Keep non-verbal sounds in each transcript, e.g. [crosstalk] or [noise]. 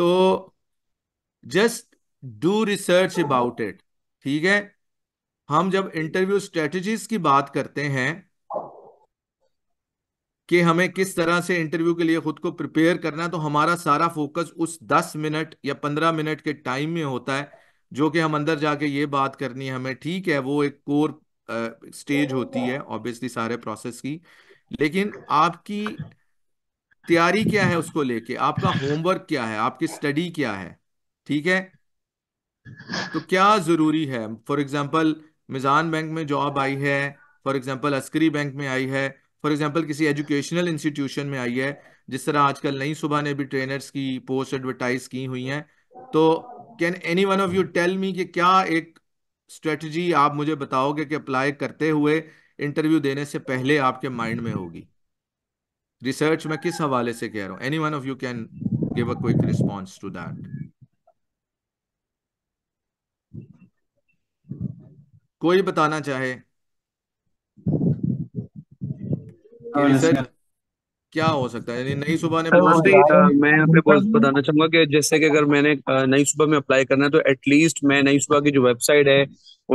तो just do research about it ठीक है हम जब इंटरव्यू स्ट्रेटजीज की बात करते हैं कि हमें किस तरह से इंटरव्यू के लिए खुद को प्रिपेयर करना है तो हमारा सारा फोकस उस दस मिनट या पंद्रह मिनट के टाइम में होता है जो कि हम अंदर जाके ये बात करनी है हमें ठीक है वो एक कोर स्टेज होती है ऑब्वियसली सारे प्रोसेस की लेकिन आपकी तैयारी क्या है उसको लेके आपका होमवर्क क्या है आपकी स्टडी क्या है ठीक है तो क्या जरूरी है फॉर एग्जाम्पल मिजान बैंक में जॉब आई है फॉर एग्जाम्पल अस्करी बैंक में आई है फॉर एग्जाम्पल किसी एजुकेशनल इंस्टीट्यूशन में आई है जिस तरह आजकल नई सुबह ने भी ट्रेनर्स की पोस्ट एडवर्टाइज की हुई हैं तो can any one of you tell me कि क्या एक स्ट्रेटजी आप मुझे बताओगे कि अप्लाई करते हुए इंटरव्यू देने से पहले आपके माइंड में होगी रिसर्च मैं किस हवाले से कह रहा हूं any one of you can give a quick response to that कोई बताना चाहे हाँ, रिसर्च क्या हो सकता है नई सुबह ने बोला नमस्ते था मैं यहाँ पे बताना चाहूंगा कि जैसे कि अगर मैंने नई सुबह में अप्लाई करना है तो एटलीस्ट मैं नई सुबह की जो वेबसाइट है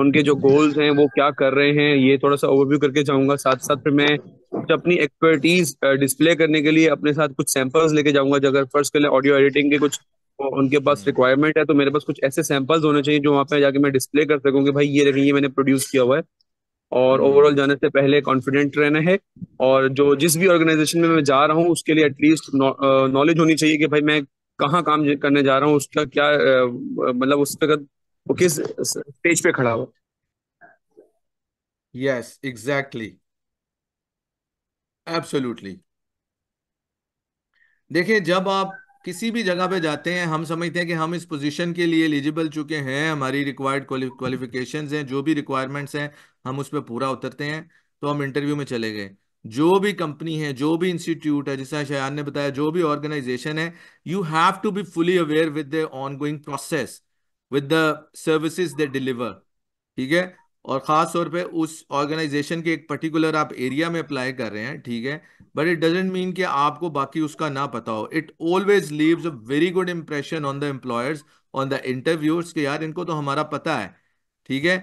उनके जो गोल्स हैं वो क्या कर रहे हैं ये थोड़ा सा ओवरव्यू करके जाऊंगा साथ साथ फिर मैं अपनी एक्सपर्टीज डिस्प्ले करने के लिए अपने साथ कुछ सैंपल्स लेके जाऊंगा जो अगर फर्स्ट लिए ऑडियो एडिटिंग के कुछ उनके पास रिक्वायरमेंट है तो मेरे पास कुछ ऐसे सैंपल्स होने चाहिए जो वहाँ पे जाके मैं डिस्प्ले कर सकूँ कि भाई ये देखिए ये मैंने प्रोड्यूस किया हुआ है और ओवरऑल हम्म। जाने से पहले कॉन्फिडेंट रहना है और जो जिस भी ऑर्गेनाइजेशन में मैं जा रहा हूँ उसके लिए एटलीस्ट नॉलेज होनी चाहिए कि भाई मैं कहाँ काम करने जा रहा हूँ उसका क्या मतलब उस पर वो किस स्टेज पे खड़ा हुआ यस एग्जैक्टली एब्सोल्युटली देखिए जब आप किसी भी जगह पे जाते हैं हम समझते हैं कि हम इस पोजीशन के लिए एलिजिबल चुके हैं हमारी रिक्वायर्ड क्वालिफिकेशंस हैं जो भी रिक्वायरमेंट्स हैं हम उस पर पूरा उतरते हैं तो हम इंटरव्यू में चले गए जो भी कंपनी है जो भी इंस्टीट्यूट है जैसा शयान ने बताया जो भी ऑर्गेनाइजेशन है you have to be fully aware with the ongoing process with the services they deliver ठीक है और ख़ास तौर पे उस ऑर्गेनाइजेशन के एक पर्टिकुलर आप एरिया में अप्लाई कर रहे हैं ठीक है बट इट डजेंट मीन कि आपको बाकी उसका ना पता हो it always leaves a very good impression on the employers on the interviewers के यार इनको तो हमारा पता है ठीक है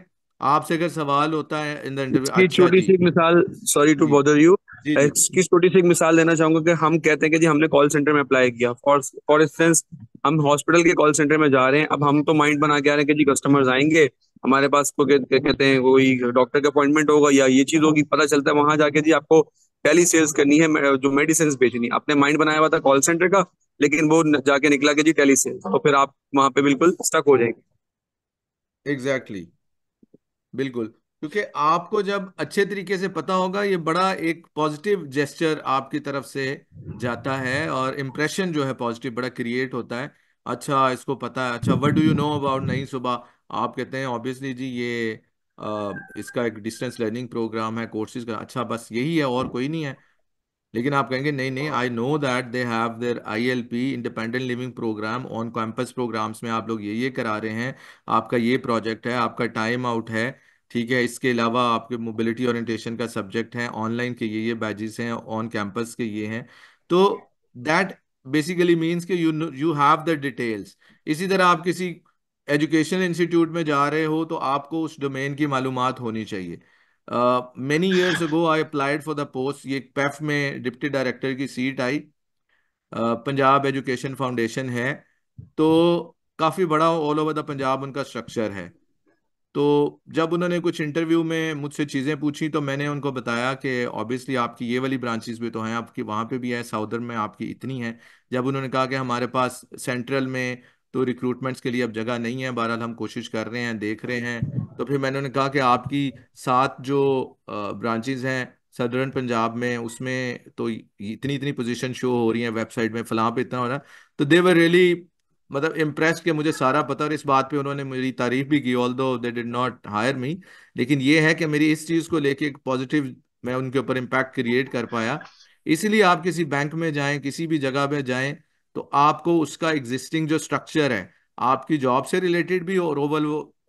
आपसे अगर सवाल होता है इन द इंटरव्यू की छोटी अच्छा सी मिसाल सॉरी टू बॉदर यू इसकी छोटी सी मिसाल देना चाहूंगा कि हम कहते हैं कि जी हमने कॉल सेंटर में अप्लाई किया फॉर फॉर इंस्टेंस हम हॉस्पिटल के कॉल सेंटर में जा रहे हैं अब हम तो माइंड बना के आ रहे हैं कि जी कस्टमर्स आएंगे हमारे पास को कहते हैं कोई डॉक्टर का अपॉइंटमेंट होगा या ये चीज होगी पता चलता है वहां जाके जी आपको टेली सेल्स करनी है जो मेडिसिन बेचनी है आपने माइंड बनाया हुआ था कॉल सेंटर का लेकिन वो जाके निकला के जी टेली सेल्स तो फिर आप वहां पे बिल्कुल स्टक हो जाएंगे एग्जैक्टली exactly. बिल्कुल क्योंकि आपको जब अच्छे तरीके से पता होगा ये बड़ा एक पॉजिटिव जेस्टर आपकी तरफ से जाता है और इम्प्रेशन जो है पॉजिटिव बड़ा क्रिएट होता है अच्छा इसको पता है अच्छा what do you know about नहीं सुबह आप कहते हैं ऑब्वियसली जी ये इसका एक डिस्टेंस लर्निंग प्रोग्राम है कोर्सेज का अच्छा बस यही है और कोई नहीं है लेकिन आप कहेंगे नहीं नहीं I know that they have there ILP independent living programme on campus programmes में आप लोग ये ये करा रहे हैं आपका ये प्रोजेक्ट है आपका टाइम आउट है ठीक है इसके अलावा आपके मोबिलिटी ओरिएंटेशन का सब्जेक्ट है ऑनलाइन के ये ये बैजेस हैं ऑन कैंपस के ये हैं तो दैट बेसिकली मीन्स के you you have the details इसी तरह आप किसी एजुकेशन इंस्टीट्यूट में जा रहे हो तो आपको उस डोमेन की मालूम होनी चाहिए many years ago I applied for the post ये पेफ में डिप्टी डायरेक्टर की seat I uh, Punjab Education Foundation है तो काफ़ी बड़ा ऑल ओवर द पंजाब उनका स्ट्रक्चर है तो जब उन्होंने कुछ इंटरव्यू में मुझसे चीज़ें पूछी तो मैंने उनको बताया कि ऑब्वियसली आपकी ये वाली ब्रांचेस भी तो हैं आपकी वहाँ पे भी है साउदर्न में आपकी इतनी है जब उन्होंने कहा कि हमारे पास सेंट्रल में तो रिक्रूटमेंट्स के लिए अब जगह नहीं है बहरहाल हम कोशिश कर रहे हैं देख रहे हैं तो फिर मैंने उन्हें कहा कि आपकी सात जो ब्रांचेज हैं सदर्न पंजाब में उसमें तो इतनी इतनी पोजीशन शो हो रही है वेबसाइट में फलां पे इतना हो रहा तो दे वर रियली मतलब इम्प्रेस के मुझे सारा पता और इस बात पे उन्होंने मेरी तारीफ भी की although they did not hire me लेकिन ये है कि मेरी इस चीज़ को लेके एक पॉजिटिव मैं उनके ऊपर इम्पैक्ट क्रिएट कर पाया इसीलिए आप किसी बैंक में जाएं किसी भी जगह पे जाएं तो आपको उसका एग्जिस्टिंग जो स्ट्रक्चर है आपकी जॉब से रिलेटेड भी और ओवरऑल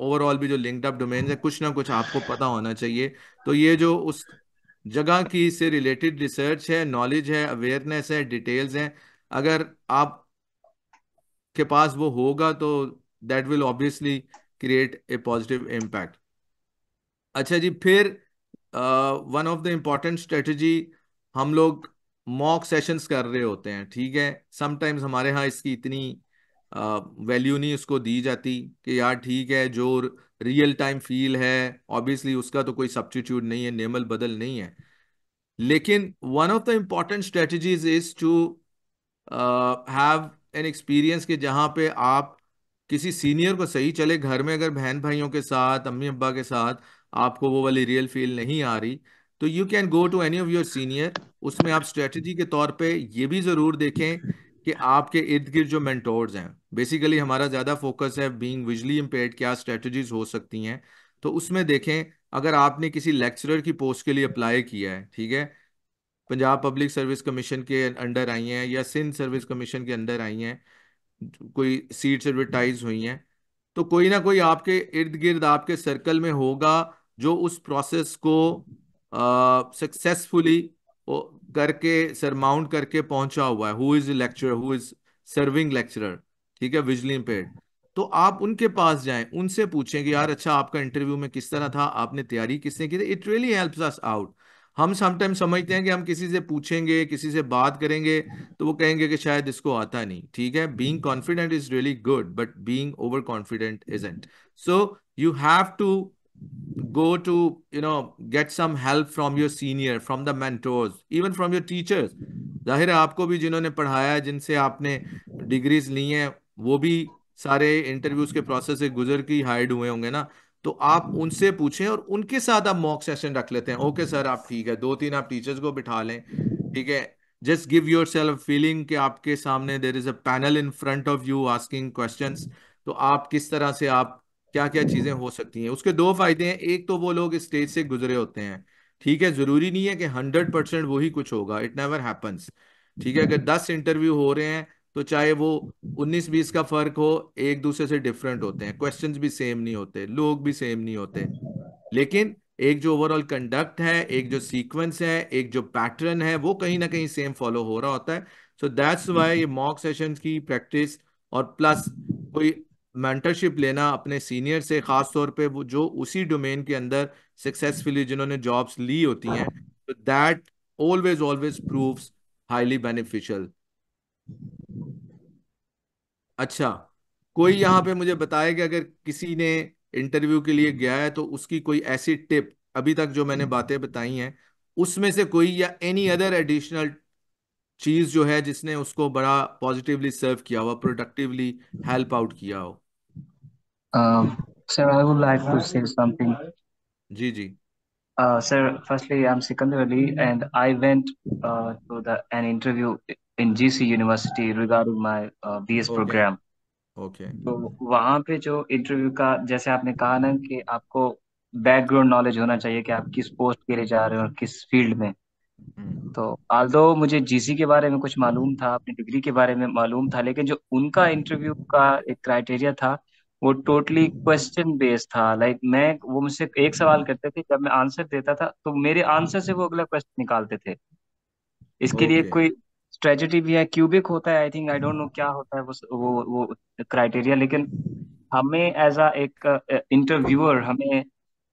ओवरऑल भी जो लिंक्ड अप डोमेन है कुछ ना कुछ आपको पता होना चाहिए तो ये जो उस जगह की से रिलेटेड रिसर्च है नॉलेज है अवेयरनेस है डिटेल्स है अगर आप के पास वो होगा तो that will obviously create a positive impact अच्छा जी फिर one of the important strategy हम लोग मॉक सेशंस कर रहे होते हैं ठीक है समटाइम्स हमारे यहाँ इसकी इतनी वैल्यू नहीं उसको दी जाती कि यार ठीक है जो रियल टाइम फील है ऑब्वियसली उसका तो कोई सब्सटीट्यूट नहीं है नेमल बदल नहीं है लेकिन one of the important strategies is to have an experience कि जहाँ पे आप किसी सीनियर को सही चले घर में अगर बहन भाइयों के साथ अम्मी अब्बा के साथ आपको वो वाली रियल फील नहीं आ रही तो you can go to any of your senior उसमें आप स्ट्रेटजी के तौर पे ये भी ज़रूर देखें कि आपके इर्द गिर्द जो मैंटोर्स हैं बेसिकली हमारा ज़्यादा फोकस है बीइंग विजली इम्पेयर्ड क्या स्ट्रेटजीज हो सकती हैं तो उसमें देखें अगर आपने किसी लेक्चरर की पोस्ट के लिए अप्लाई किया है ठीक है पंजाब पब्लिक सर्विस कमीशन के अंडर आई हैं या सिंध सर्विस कमीशन के अंडर आई हैं कोई सीट्स एडवर्टाइज हुई हैं तो कोई ना कोई आपके इर्द गिर्द आपके सर्कल में होगा जो उस प्रोसेस को सक्सेसफुली करके सरमाउंट करके पहुंचा हुआ है who is lecture who is serving lecturer ठीक है विजली पेड तो आप उनके पास जाएं उनसे पूछें कि यार अच्छा आपका इंटरव्यू में किस तरह था आपने तैयारी किसने की थी it really helps us out हम समटाइम समझते हैं कि हम किसी से पूछेंगे किसी से बात करेंगे तो वो कहेंगे कि शायद इसको आता नहीं ठीक है being confident is really good but being over confident isn't so you have to go to you know get some help from your senior from the mentors even from your teachers जाहिर है आपको भी जिन्होंने पढ़ाया है जिनसे आपने degrees ली हैं वो भी सारे इंटरव्यूज के प्रोसेस से गुजर के हायर्ड हुए होंगे ना तो आप उनसे पूछें और उनके साथ आप मॉक सेशन रख लेते हैं ओके सर आप ठीक है दो तीन आप टीचर्स को बिठा लें ठीक है just give your yourself feeling कि आपके सामने there is a panel in front of you asking question तो आप किस तरह से आप क्या क्या चीजें हो सकती हैं उसके दो फायदे हैं एक तो वो लोग इस स्टेज से गुजरे होते हैं ठीक है जरूरी नहीं है कि हंड्रेड परसेंट वही कुछ होगा इट नेवर हैपन्स ठीक है अगर दस इंटरव्यू हो रहे हैं तो चाहे वो उन्नीस बीस का फर्क हो एक दूसरे से डिफरेंट होते हैं क्वेश्चंस भी सेम नहीं होते लोग भी सेम नहीं होते लेकिन एक जो ओवरऑल कंडक्ट है एक जो सीक्वेंस है एक जो पैटर्न है वो कहीं ना कहीं सेम फॉलो हो रहा होता है सो दैट्स वाई ये मॉक सेशंस की प्रैक्टिस और प्लस कोई मेंटरशिप लेना अपने सीनियर से खास तौर पे वो जो उसी डोमेन के अंदर सक्सेसफुली जिन्होंने जॉब्स ली होती हैं तो that always always proves highly beneficial अच्छा कोई यहाँ पे मुझे बताए कि अगर किसी ने इंटरव्यू के लिए गया है तो उसकी कोई ऐसी टिप अभी तक जो मैंने बातें बताई हैं उसमें से कोई या एनी अदर एडिशनल चीज जो है जिसने उसको बड़ा पॉजिटिवली सर्व किया हुआ प्रोडक्टिवली हेल्प आउट किया हो Uh, sir, I would like to say something. जी जी Uh, sir, firstly, I'm Sikandar Ali, and I went uh, to the an interview in GC University regarding my uh, BS Okay. program. Okay तो वहाँ पे जो interview का जैसे आपने कहा ना कि आपको बैकग्राउंड नॉलेज होना चाहिए कि आप किस पोस्ट के लिए जा रहे हो और किस फील्ड में हम्म तो although मुझे जीसी के बारे में कुछ मालूम था अपनी डिग्री के बारे में मालूम था लेकिन जो उनका इंटरव्यू का एक क्राइटेरिया था वो टोटली क्वेश्चन बेस्ड था लाइक like, मैं वो मुझसे एक सवाल करते थे जब मैं आंसर देता था तो मेरे आंसर से वो अगला क्वेश्चन निकालते थे इसके लिए कोई स्ट्रेटजी भी है क्यूबिक होता है I think I don't know क्या होता है वो वो वो क्राइटेरिया लेकिन हमें एज अ एक इंटरव्यूअर uh, हमें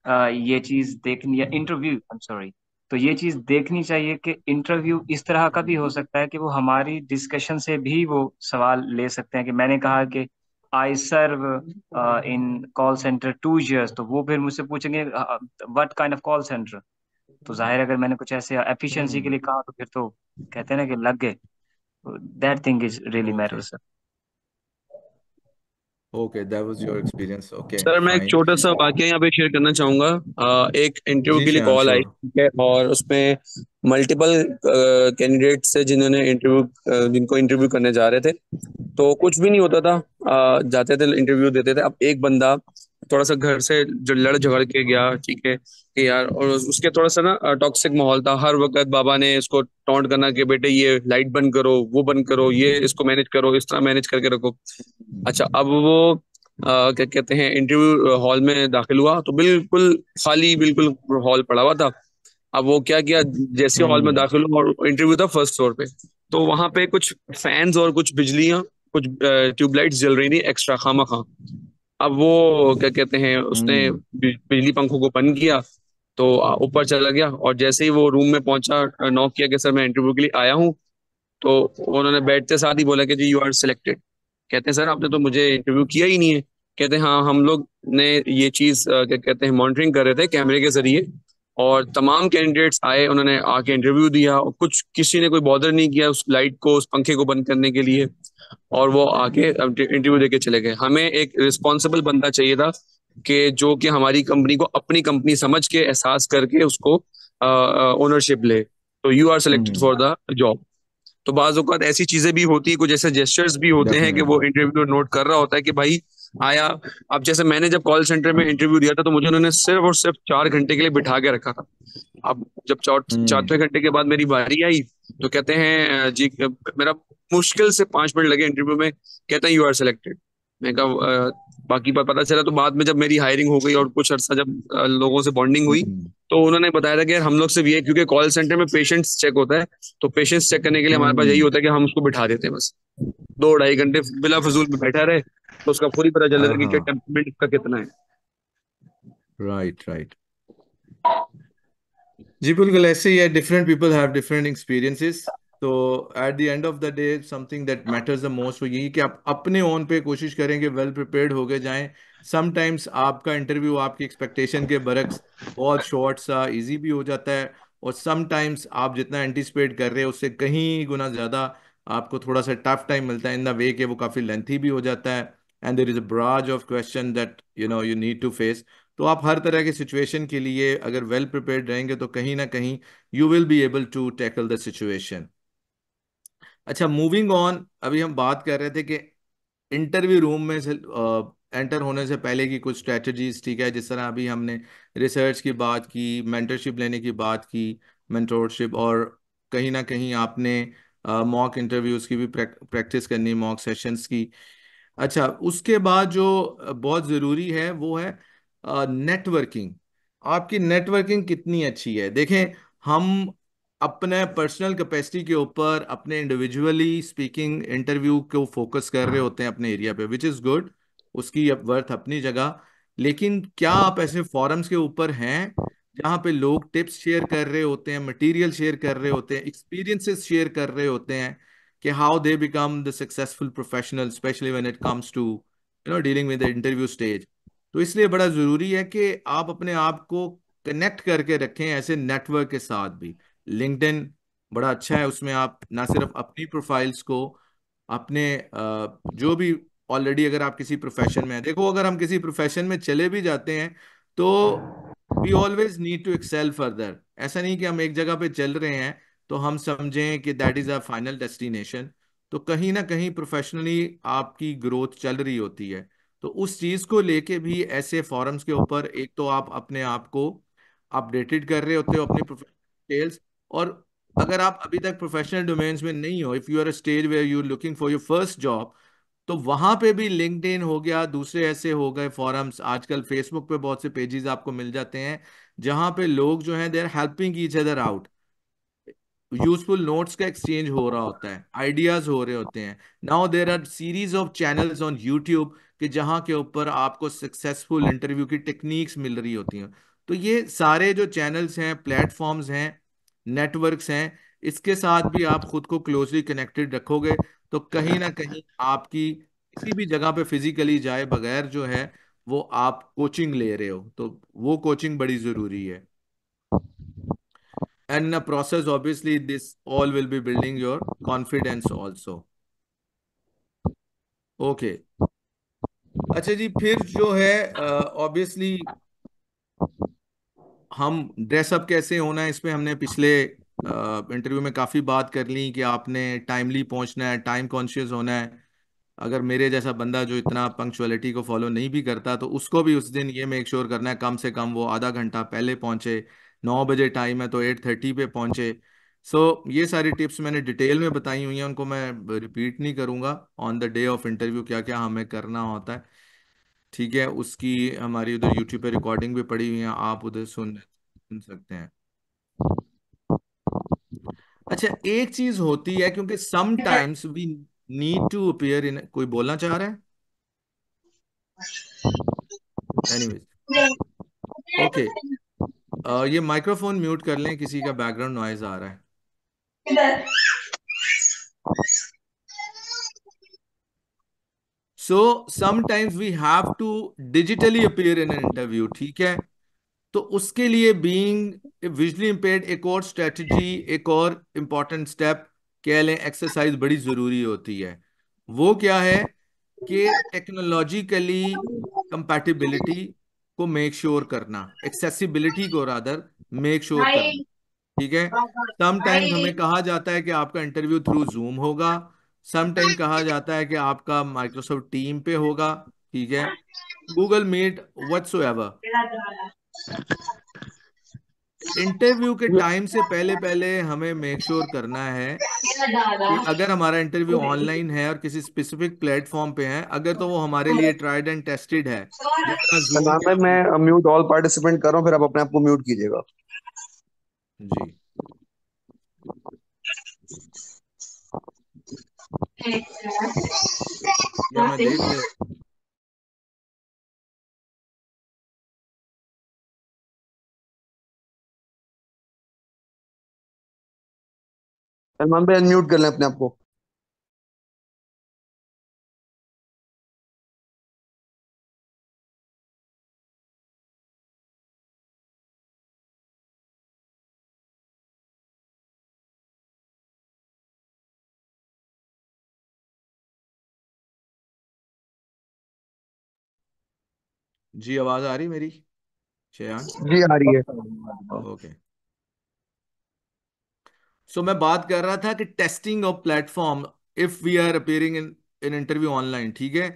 uh, ये चीज देखनी है इंटरव्यू आई एम सॉरी तो ये चीज देखनी चाहिए कि इंटरव्यू इस तरह का भी हो सकता है कि वो हमारी डिस्कशन से भी वो सवाल ले सकते हैं कि मैंने कहा कि I serve in call centre two years तो वो फिर मुझसे पूछेंगे what kind of call centre तो hmm. जाहिर अगर मैंने कुछ ऐसे एफिशिएंसी hmm. के लिए कहा तो फिर तो कहते हैं ना कि लग गए that thing is really matter sir okay that was your experience okay sir मैं एक छोटा सा वाक्य यहां पे शेयर करना चाहूंगा uh, एक इंटरव्यू के लिए कॉल आई ठीक है और उसमें मल्टीपल कैंडिडेट्स थे जिन्होंने इंटरव्यू जिनको इंटरव्यू करने जा रहे थे तो कुछ भी नहीं होता था जाते थे इंटरव्यू देते थे अब एक बंदा थोड़ा सा घर से लड़ झगड़ के गया ठीक है कि यार और उसके थोड़ा सा ना टॉक्सिक माहौल था हर वक्त बाबा ने इसको टॉन्ट करना कि बेटे ये लाइट बंद करो वो बंद करो ये इसको मैनेज करो इस तरह मैनेज करके रखो अच्छा अब वो आ, क्या कहते हैं इंटरव्यू हॉल में दाखिल हुआ तो बिल्कुल खाली बिल्कुल हॉल पड़ा हुआ था अब वो क्या किया जैसे हॉल में हम्म। दाखिल हुआ और इंटरव्यू था फर्स्ट फ्लोर पे तो वहां पे कुछ फैंस और कुछ बिजलियां कुछ ट्यूबलाइट जल रही थी एक्स्ट्रा खामा खां अब वो क्या कहते हैं उसने हम्म। बिजली पंखों को बंद किया तो ऊपर चला गया और जैसे ही वो रूम में पहुंचा नॉक किया कि सर मैं इंटरव्यू के लिए आया हूँ तो उन्होंने बैठते साथ ही बोला कि जी यू आर सिलेक्टेड कहते हैं सर आपने तो मुझे इंटरव्यू किया ही नहीं है कहते हैं हाँ हम लोग ने ये चीज़ क्या कहते हैं मॉनिटरिंग कर रहे थे कैमरे के जरिए और तमाम कैंडिडेट्स आए उन्होंने आके इंटरव्यू दिया और कुछ किसी ने कोई बॉर्डर नहीं किया उस लाइट को उस पंखे को बंद करने के लिए और वो आके इंटरव्यू देके चले गए हमें एक रिस्पॉन्सिबल बंदा चाहिए था कि जो कि हमारी कंपनी को अपनी कंपनी समझ के एहसास करके उसको ओनरशिप ले तो you are selected for the job तो बाज़ात ऐसी चीजें भी होती है कुछ ऐसे जेस्टर्स भी होते हैं कि वो इंटरव्यू नोट कर रहा होता है कि भाई आया अब जैसे मैंने जब कॉल सेंटर में इंटरव्यू दिया था तो मुझे उन्होंने सिर्फ और सिर्फ चार घंटे के लिए बिठा के रखा था अब जब चौथे hmm. घंटे के बाद मेरी बारी आई तो कहते हैं जी मेरा मुश्किल से पांच मिनट लगे इंटरव्यू में कहते हैं यू आर सिलेक्टेड मैं कहा बाकी बात पता चला तो बाद में जब मेरी हायरिंग हो गई और कुछ अरसा जब लोगों से बॉन्डिंग हुई हम्म। तो उन्होंने बताया था कि हम लोग सिर्फ ये क्योंकि कॉल सेंटर में पेशेंट्स चेक होता है तो पेशेंट्स चेक करने के लिए हमारे पास यही होता है कि हम उसको बिठा देते हैं बस दो ढाई घंटे बिला फजूल में बैठा रहे तो उसका पूरी पता चल रहा है कि टेम्परमेंट का कितना है राइट राइट जी बिल्कुल ऐसे ही है different people have different experiences तो at the end of the day something that matters the most वो यही कि आप अपने ओन पे कोशिश करेंगे वेल प्रिपेयर्ड होके जाएं समटाइम्स आपका इंटरव्यू आपकी एक्सपेक्टेशन के बरक्स बहुत शॉर्ट सा इजी भी हो जाता है और समटाइम्स आप जितना एंटिसिपेट कर रहे हैं उससे कहीं गुना ज़्यादा आपको थोड़ा सा टफ टाइम मिलता है इन द वे के वो काफ़ी लेंथी भी हो जाता है and there is a barrage of question that you know you need to face तो आप हर तरह के सिचुएशन के लिए अगर वेल प्रिपेयर्ड रहेंगे तो कहीं ना कहीं you will be able to tackle the situation अच्छा मूविंग ऑन अभी हम बात कर रहे थे कि इंटरव्यू रूम में से एंटर होने से पहले की कुछ स्ट्रेटजीज ठीक है जिस तरह अभी हमने रिसर्च की बात की मेंटरशिप लेने की बात की मेंटोरशिप और कहीं ना कहीं आपने मॉक uh, इंटरव्यूज़ की भी प्रैक्टिस करनी मॉक सेशंस की अच्छा उसके बाद जो बहुत ज़रूरी है वो है नेटवर्किंग आपकी नेटवर्किंग कितनी अच्छी है देखें हम अपने पर्सनल कैपेसिटी के ऊपर अपने इंडिविजुअली स्पीकिंग इंटरव्यू को फोकस कर रहे होते हैं अपने एरिया पे विच इज़ गुड उसकी वर्थ अपनी जगह लेकिन क्या आप ऐसे फॉरम्स के ऊपर हैं जहां पे लोग टिप्स शेयर कर रहे होते हैं मटेरियल शेयर कर रहे होते हैं एक्सपीरियंसेस शेयर कर रहे होते हैं कि how they become the successful professional specially when it comes to you know dealing with the interview stage तो इसलिए बड़ा ज़रूरी है कि आप अपने आप को कनेक्ट करके रखें ऐसे नेटवर्क के साथ भी लिंकड बड़ा अच्छा है उसमें आप ना सिर्फ अपनी प्रोफाइल्स को अपने जो भी ऑलरेडी अगर आप किसी प्रोफेशन में हैं देखो अगर हम किसी प्रोफेशन में चले भी जाते हैं तो we always need to excel further ऐसा नहीं कि हम एक जगह पे चल रहे हैं तो हम समझें कि that is a final destination तो कहीं ना कहीं प्रोफेशनली आपकी ग्रोथ चल रही होती है तो उस चीज को लेके भी ऐसे फॉरम्स के ऊपर एक तो आप अपने आप को अपडेटेड कर रहे होते हो अपनी डिटेल्स और अगर आप अभी तक प्रोफेशनल डोमेन्स में नहीं हो if you are a stage where you looking for your first job तो वहां पे भी इन हो गया दूसरे ऐसे हो गए फॉरम्स आजकल फेसबुक पे बहुत से पेजेस आपको मिल जाते हैं जहां पे लोग जो हैं they are helping each other out useful notes का एक्सचेंज हो रहा होता है आइडियाज हो रहे होते हैं now there are series of channels on YouTube कि जहाँ के ऊपर आपको सक्सेसफुल इंटरव्यू हाँ। की टेक्निक्स मिल रही होती हैं तो ये सारे जो चैनल्स हैं प्लेटफॉर्म्स हैं नेटवर्क्स हैं इसके साथ भी आप खुद को क्लोजली कनेक्टेड रखोगे तो कहीं ना कहीं आपकी किसी भी जगह पे फिजिकली जाए बगैर जो है वो आप कोचिंग ले रहे हो तो वो कोचिंग बड़ी जरूरी है and process obviously this all will be building your confidence confidence okay अच्छा जी फिर जो है ऑब्वियसली हम ड्रेसअप कैसे होना है इसमें हमने पिछले इंटरव्यू में काफ़ी बात कर ली कि आपने टाइमली पहुंचना है टाइम कॉन्शियस होना है अगर मेरे जैसा बंदा जो इतना पंक्चुअलिटी को फॉलो नहीं भी करता तो उसको भी उस दिन ये मेक श्योर करना है कम से कम वो आधा घंटा पहले पहुंचे नौ बजे टाइम है तो एट थर्टी पे पहुंचे सो so, ये सारी टिप्स मैंने डिटेल में बताई हुई हैं उनको मैं रिपीट नहीं करूंगा on the day of interview क्या क्या हमें करना होता है ठीक है उसकी हमारी उधर यूट्यूब पे रिकॉर्डिंग भी पड़ी हुई है आप उधर सुन सुन सकते हैं अच्छा एक चीज होती है क्योंकि sometimes we need to appear in कोई बोलना चाह रहा है एनीवेज ओके okay. ये माइक्रोफोन म्यूट कर लें किसी का बैकग्राउंड नॉइज आ रहा है so sometimes we have to digitally appear in an interview ठीक है तो उसके लिए बीइंग विजुअली इम्पेयर्ड एक और स्ट्रेटजी एक और इम्पॉर्टेंट स्टेप कह लें एक्सरसाइज बड़ी ज़रूरी होती है वो क्या है कि टेक्नोलॉजिकली कंपैटिबिलिटी को मेक श्योर sure करना एक्सेसिबिलिटी को रादर मेक श्योर करना ठीक है समटाइम्स हमें कहा जाता है कि आपका इंटरव्यू थ्रू जूम होगा समटाइम कहा जाता है कि आपका माइक्रोसॉफ्ट टीम पे होगा ठीक है गूगल मीट वट्स इंटरव्यू के टाइम से पहले पहले हमें मेक श्योर sure करना है कि अगर हमारा इंटरव्यू ऑनलाइन है और किसी स्पेसिफिक प्लेटफॉर्म पे है अगर तो वो हमारे लिए ट्राइड एंड टेस्टेड है मैं म्यूट ऑल पार्टिसिपेंट कर रहा हूँ फिर आप अपने आप को म्यूट कीजिएगा जी या मैं देख भाई अनम्यूट कर लें अपने आप को जी आवाज आ रही मेरी शेयान जी आ रही है ओके सो मैं बात कर रहा था कि testing of platform if we are appearing in in interview online ठीक है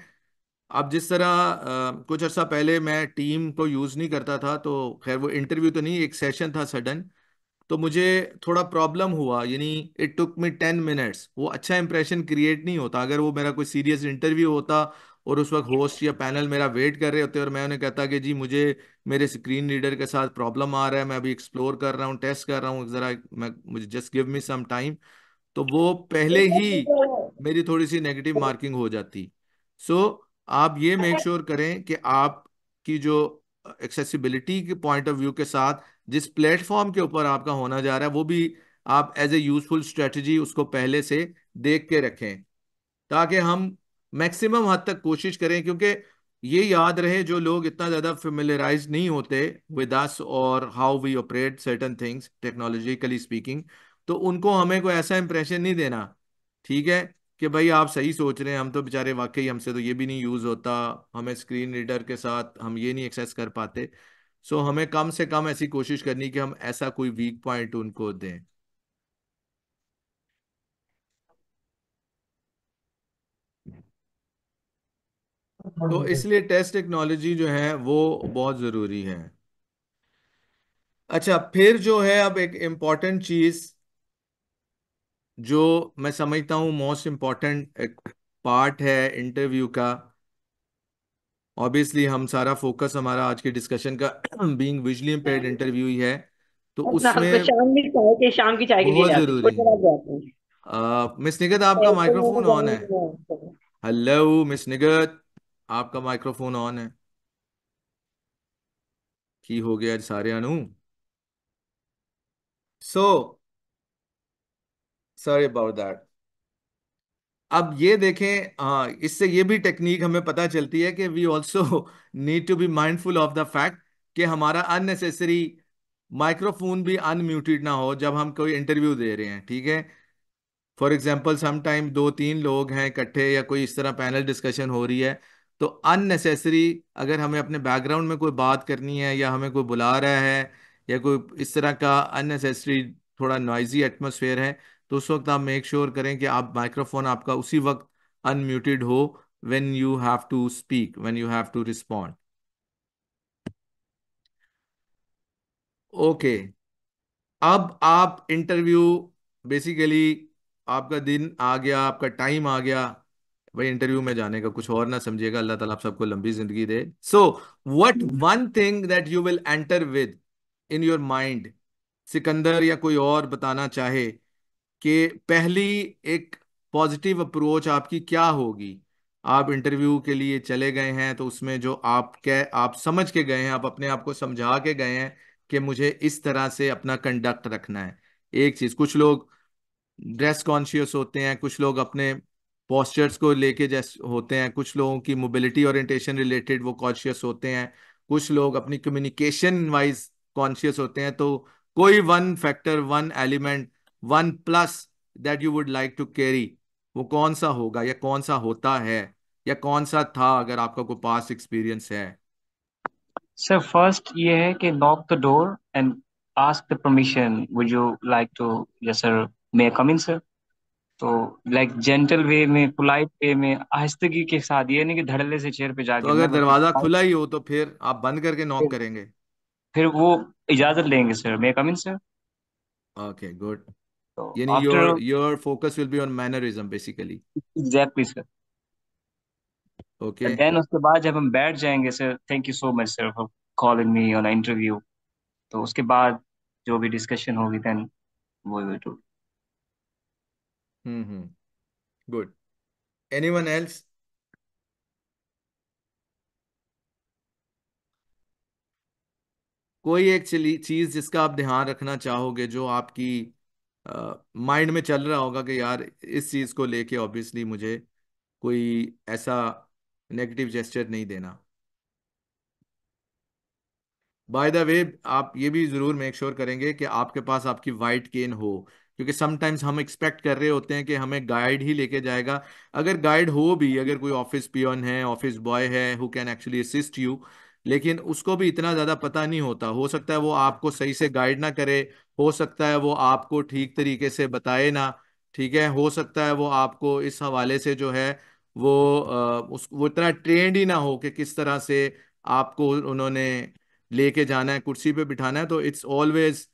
अब जिस तरह आ, कुछ अर्सा पहले मैं टीम को यूज़ नहीं करता था तो खैर वो इंटरव्यू तो नहीं एक सेशन था सडन तो मुझे थोड़ा प्रॉब्लम हुआ यानी it took me ten minutes वो अच्छा इंप्रेशन क्रिएट नहीं होता अगर वो मेरा कोई सीरियस इंटरव्यू होता और उस वक्त होस्ट या पैनल मेरा वेट कर रहे होते और मैं उन्हें कहता कि जी मुझे मेरे स्क्रीन रीडर के साथ प्रॉब्लम आ रहा है मैं अभी एक्सप्लोर कर रहा हूँ टेस्ट कर रहा हूँ ज़रा मैं मुझे just give me some time तो वो पहले ही मेरी थोड़ी सी नेगेटिव मार्किंग हो जाती सो so, आप ये मेक श्योर sure करें कि आपकी जो एक्सेसिबिलिटी के पॉइंट ऑफ व्यू के साथ जिस प्लेटफॉर्म के ऊपर आपका होना जा रहा है वो भी आप एज ए यूजफुल स्ट्रेटजी उसको पहले से देख के रखें ताकि हम मैक्सिमम हद तक कोशिश करें क्योंकि ये याद रहे जो लोग इतना ज़्यादा फेमिलराइज नहीं होते विद अस और how we operate certain things technologically speaking तो उनको हमें कोई ऐसा इंप्रेशन नहीं देना ठीक है कि भाई आप सही सोच रहे हैं हम तो बेचारे वाकई हमसे तो ये भी नहीं यूज़ होता हमें स्क्रीन रीडर के साथ हम ये नहीं एक्सेस कर पाते सो हमें कम से कम ऐसी कोशिश करनी कि हम ऐसा कोई वीक पॉइंट उनको दें तो इसलिए टेस्ट टेक्नोलॉजी जो है वो बहुत ज़रूरी है अच्छा फिर जो है अब एक इम्पॉर्टेंट चीज़ जो मैं समझता हूँ मोस्ट इम्पॉर्टेंट एक पार्ट है इंटरव्यू का ऑब्वियसली हम सारा फोकस हमारा आज के डिस्कशन का बीइंग विजुअली इम्पेयर्ड इंटरव्यू ही है तो हाँ, उसमें तो शाम की चाय बहुत जरूरी मिस निगत आपका माइक्रोफोन ऑन है हेलो मिस निगत आपका माइक्रोफोन ऑन है की हो गया सारे अनु सो सॉरी अबाउट दैट अब ये देखें आ, हाँ, इससे ये भी टेक्निक हमें पता चलती है कि we also need to be mindful of the fact कि हमारा अननेसेसरी माइक्रोफोन भी अनम्यूटेड ना हो जब हम कोई इंटरव्यू दे रहे हैं ठीक है फॉर एग्जाम्पल समटाइम दो तीन लोग हैं इकट्ठे या कोई इस तरह पैनल डिस्कशन हो रही है तो अननेसेसरी अगर हमें अपने बैकग्राउंड में कोई बात करनी है या हमें कोई बुला रहा है या कोई इस तरह का अननेसेसरी थोड़ा नॉइजी एटमोसफेयर है तो उस वक्त आप मेक श्योर sure करें कि आप माइक्रोफोन आपका उसी वक्त अनम्यूटेड हो when you have to speak when you have to respond okay अब आप इंटरव्यू बेसिकली आपका दिन आ गया आपका टाइम आ गया भाई इंटरव्यू में जाने का कुछ और ना समझिएगा अल्लाह ताला आप सबको लंबी जिंदगी दे so what one thing that you will enter with in your mind Sikandar या कोई और बताना चाहे कि पहली एक पॉजिटिव अप्रोच आपकी क्या होगी आप इंटरव्यू के लिए चले गए हैं तो उसमें जो आप कह आप समझ के गए हैं आप अपने आप को समझा के गए हैं कि मुझे इस तरह से अपना कंडक्ट रखना है एक चीज कुछ लोग ड्रेस कॉन्शियस होते हैं कुछ लोग अपने पॉस्चर्स को लेके जैसे होते हैं कुछ लोगों की मोबिलिटी ओरिएंटेशन रिलेटेड वो कॉन्शियस होते हैं कुछ लोग अपनी कम्युनिकेशन वाइज कॉन्शियस होते हैं तो कोई one factor one element one plus that you would like to carry वो कौन सा होगा या कौन सा होता है या कौन सा था अगर आपका कोई पास एक्सपीरियंस है सर फर्स्ट ये है कि knock the door and ask the permission would you like to yes sir may I come in sir तो लाइक जेंटल वे में पोलाइट वे में आहिस्तगी के साथ ये नहीं कि धड़ल्ले से चेयर पे जाके तो अगर दरवाजा खुला ही हो तो फिर आप बंद करके नॉक करेंगे फिर वो इजाजत लेंगे sir may come in sir okay good तो यानी your your focus will be on mannerism basically exactly sir okay then उसके बाद जब हम बैठ जाएंगे sir thank you so much sir for calling me on interview तो उसके बाद जो भी डिस्कशन होगी देन वो will do hmm hmm Good. Anyone else कोई एक चीज जिसका आप ध्यान रखना चाहोगे जो आपकी माइंड में चल रहा होगा कि यार इस चीज को लेके ऑब्वियसली मुझे कोई ऐसा नेगेटिव जेस्टर नहीं देना बाय द वे आप ये भी जरूर मेक श्योर sure करेंगे कि आपके पास आपकी वाइट केन हो क्योंकि समटाइम्स हम एक्सपेक्ट कर रहे होते हैं कि हमें गाइड ही लेके जाएगा अगर गाइड हो भी अगर कोई ऑफिस पियन है ऑफिस बॉय है who can actually assist you लेकिन उसको भी इतना ज़्यादा पता नहीं होता हो सकता है वो आपको सही से गाइड ना करे हो सकता है वो आपको ठीक तरीके से बताए ना ठीक है हो सकता है वो आपको इस हवाले से जो है वो उस वो इतना ट्रेंड ही ना हो कि किस तरह से आपको उन्होंने लेके जाना है कुर्सी पे बिठाना है तो इट्स ऑलवेज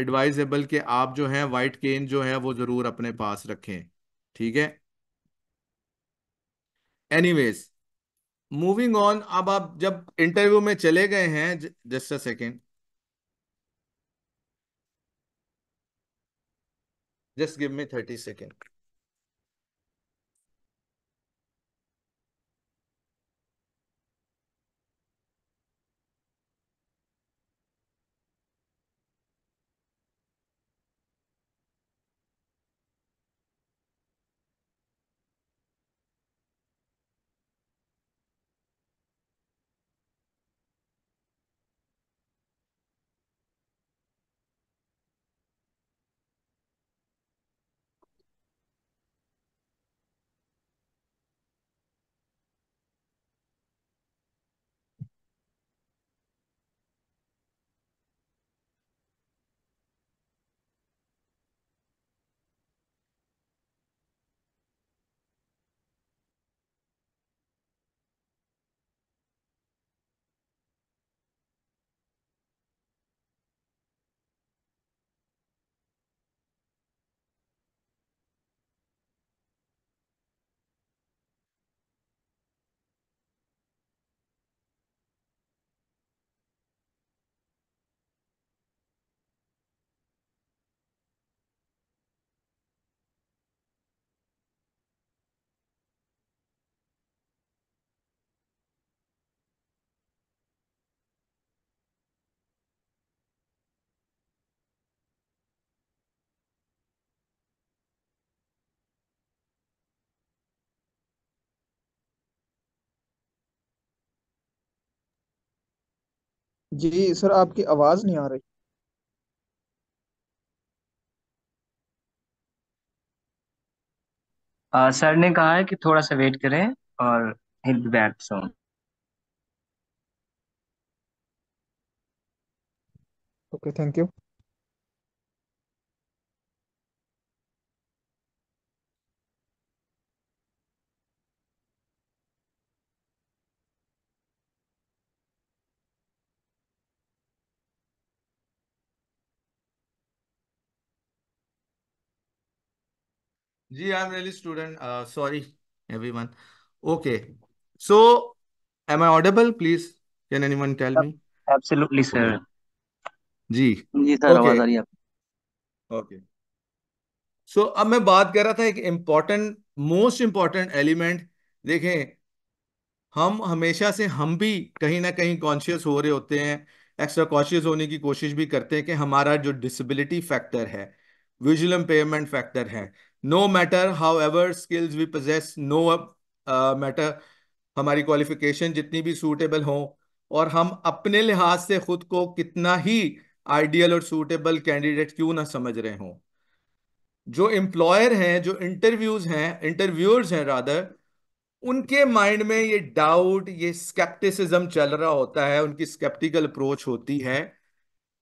एडवाइजेबल कि आप जो है वाइट केन जो है वो जरूर अपने पास रखें ठीक है एनीवेज मूविंग ऑन अब आप जब इंटरव्यू में चले गए हैं just a second just give me thirty second जी सर आपकी आवाज़ नहीं आ रही। आ, सर ने कहा है कि थोड़ा सा वेट करें और हिल बैक सोन ओके थैंक यू जी I am really student sorry everyone okay so am I audible please can anyone tell me absolutely sir जी जी सर आवाज आ रही है ओके सो अब मैं बात कर रहा था एक इम्पॉर्टेंट मोस्ट इम्पॉर्टेंट एलिमेंट देखें हम हमेशा से हम भी कहीं ना कहीं कॉन्शियस हो रहे होते हैं एक्स्ट्रा कॉन्शियस होने की कोशिश भी करते हैं कि हमारा जो डिसेबिलिटी फैक्टर है विजुअल इम्पेयरमेंट फैक्टर है no matter however skills we possess no matter हमारी क्वालिफिकेशन जितनी भी सूटेबल हो और हम अपने लिहाज से खुद को कितना ही आइडियल और सूटेबल कैंडिडेट क्यों ना समझ रहे हों जो एम्प्लॉयर हैं जो इंटरव्यूज हैं इंटरव्यूअर्स हैं रादर उनके माइंड में ये डाउट ये स्केप्टिसिज्म चल रहा होता है उनकी स्केप्टिकल अप्रोच होती है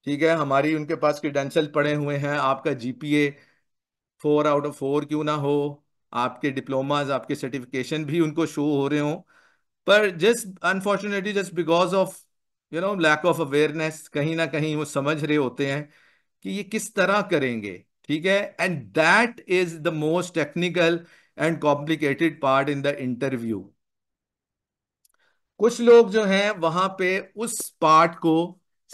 ठीक है हमारी उनके पास क्रीडेंशियल पड़े हुए हैं आपका GPA four out of four क्यों ना हो आपके डिप्लोमाज आपके सर्टिफिकेशन भी उनको शो हो रहे हो पर just unfortunately just because of you know lack of awareness कहीं ना कहीं वो समझ रहे होते हैं कि ये किस तरह करेंगे ठीक है and that is the most technical and complicated part in the interview कुछ लोग जो हैं वहां पे उस पार्ट को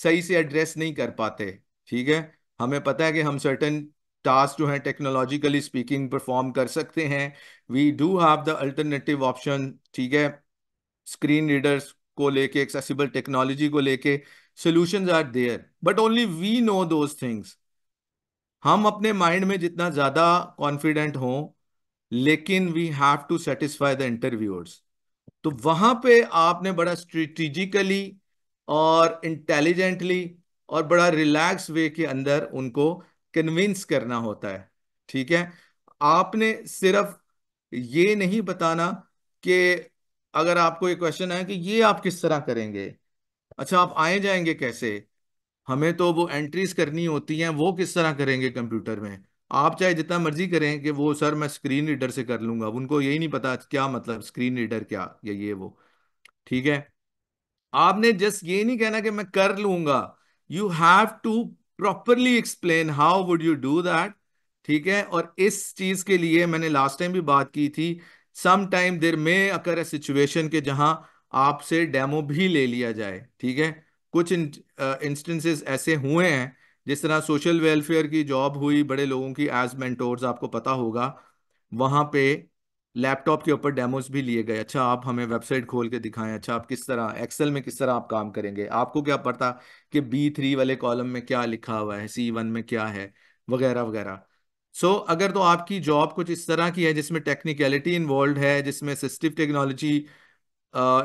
सही से एड्रेस नहीं कर पाते ठीक है हमें पता है कि हम सर्टन टास्क जो है टेक्नोलॉजिकली स्पीकिंग परफॉर्म कर सकते हैं we do have the alternative option ठीक है स्क्रीन रीडर्स को लेके एक्सेसिबल टेक्नोलॉजी को लेके solutions are there but only we know those things हम अपने माइंड में जितना ज़्यादा कॉन्फिडेंट हों लेकिन we have to satisfy the interviewers तो वहां पे आपने बड़ा स्ट्रेटिजिकली और इंटेलिजेंटली और बड़ा रिलैक्स वे के अंदर उनको कन्विंस करना होता है ठीक है आपने सिर्फ ये नहीं बताना कि अगर आपको ये क्वेश्चन है कि ये आप किस तरह करेंगे अच्छा आप आए जाएंगे कैसे हमें तो वो एंट्रीज करनी होती हैं वो किस तरह करेंगे कंप्यूटर में आप चाहे जितना मर्जी करें कि वो सर मैं स्क्रीन रीडर से कर लूंगा उनको यही नहीं पता क्या मतलब स्क्रीन रीडर क्या या ये वो ठीक है आपने जस्ट ये नहीं कहना कि मैं कर लूंगा you have to properly explain how would you do that ठीक है और इस चीज के लिए मैंने लास्ट टाइम भी बात की थी सम टाइम देर में अकर सिचुएशन के जहां आपसे डेमो भी ले लिया जाए ठीक है कुछ इंस्टेंसेस uh, ऐसे हुए हैं जिस तरह सोशल वेलफेयर की जॉब हुई बड़े लोगों की एज मेंटोर्स आपको पता होगा वहां पे लैपटॉप के ऊपर डेमोज भी लिए गए अच्छा आप हमें वेबसाइट खोल के दिखाएं अच्छा आप किस तरह एक्सेल में किस तरह आप काम करेंगे आपको क्या पता कि बी थ्री वाले कॉलम में क्या लिखा हुआ है सी वन में क्या है वगैरह वगैरह सो so, अगर तो आपकी जॉब कुछ इस तरह की है जिसमें टेक्निकलिटी इन्वॉल्व है जिसमें सिस्टिव टेक्नोलॉजी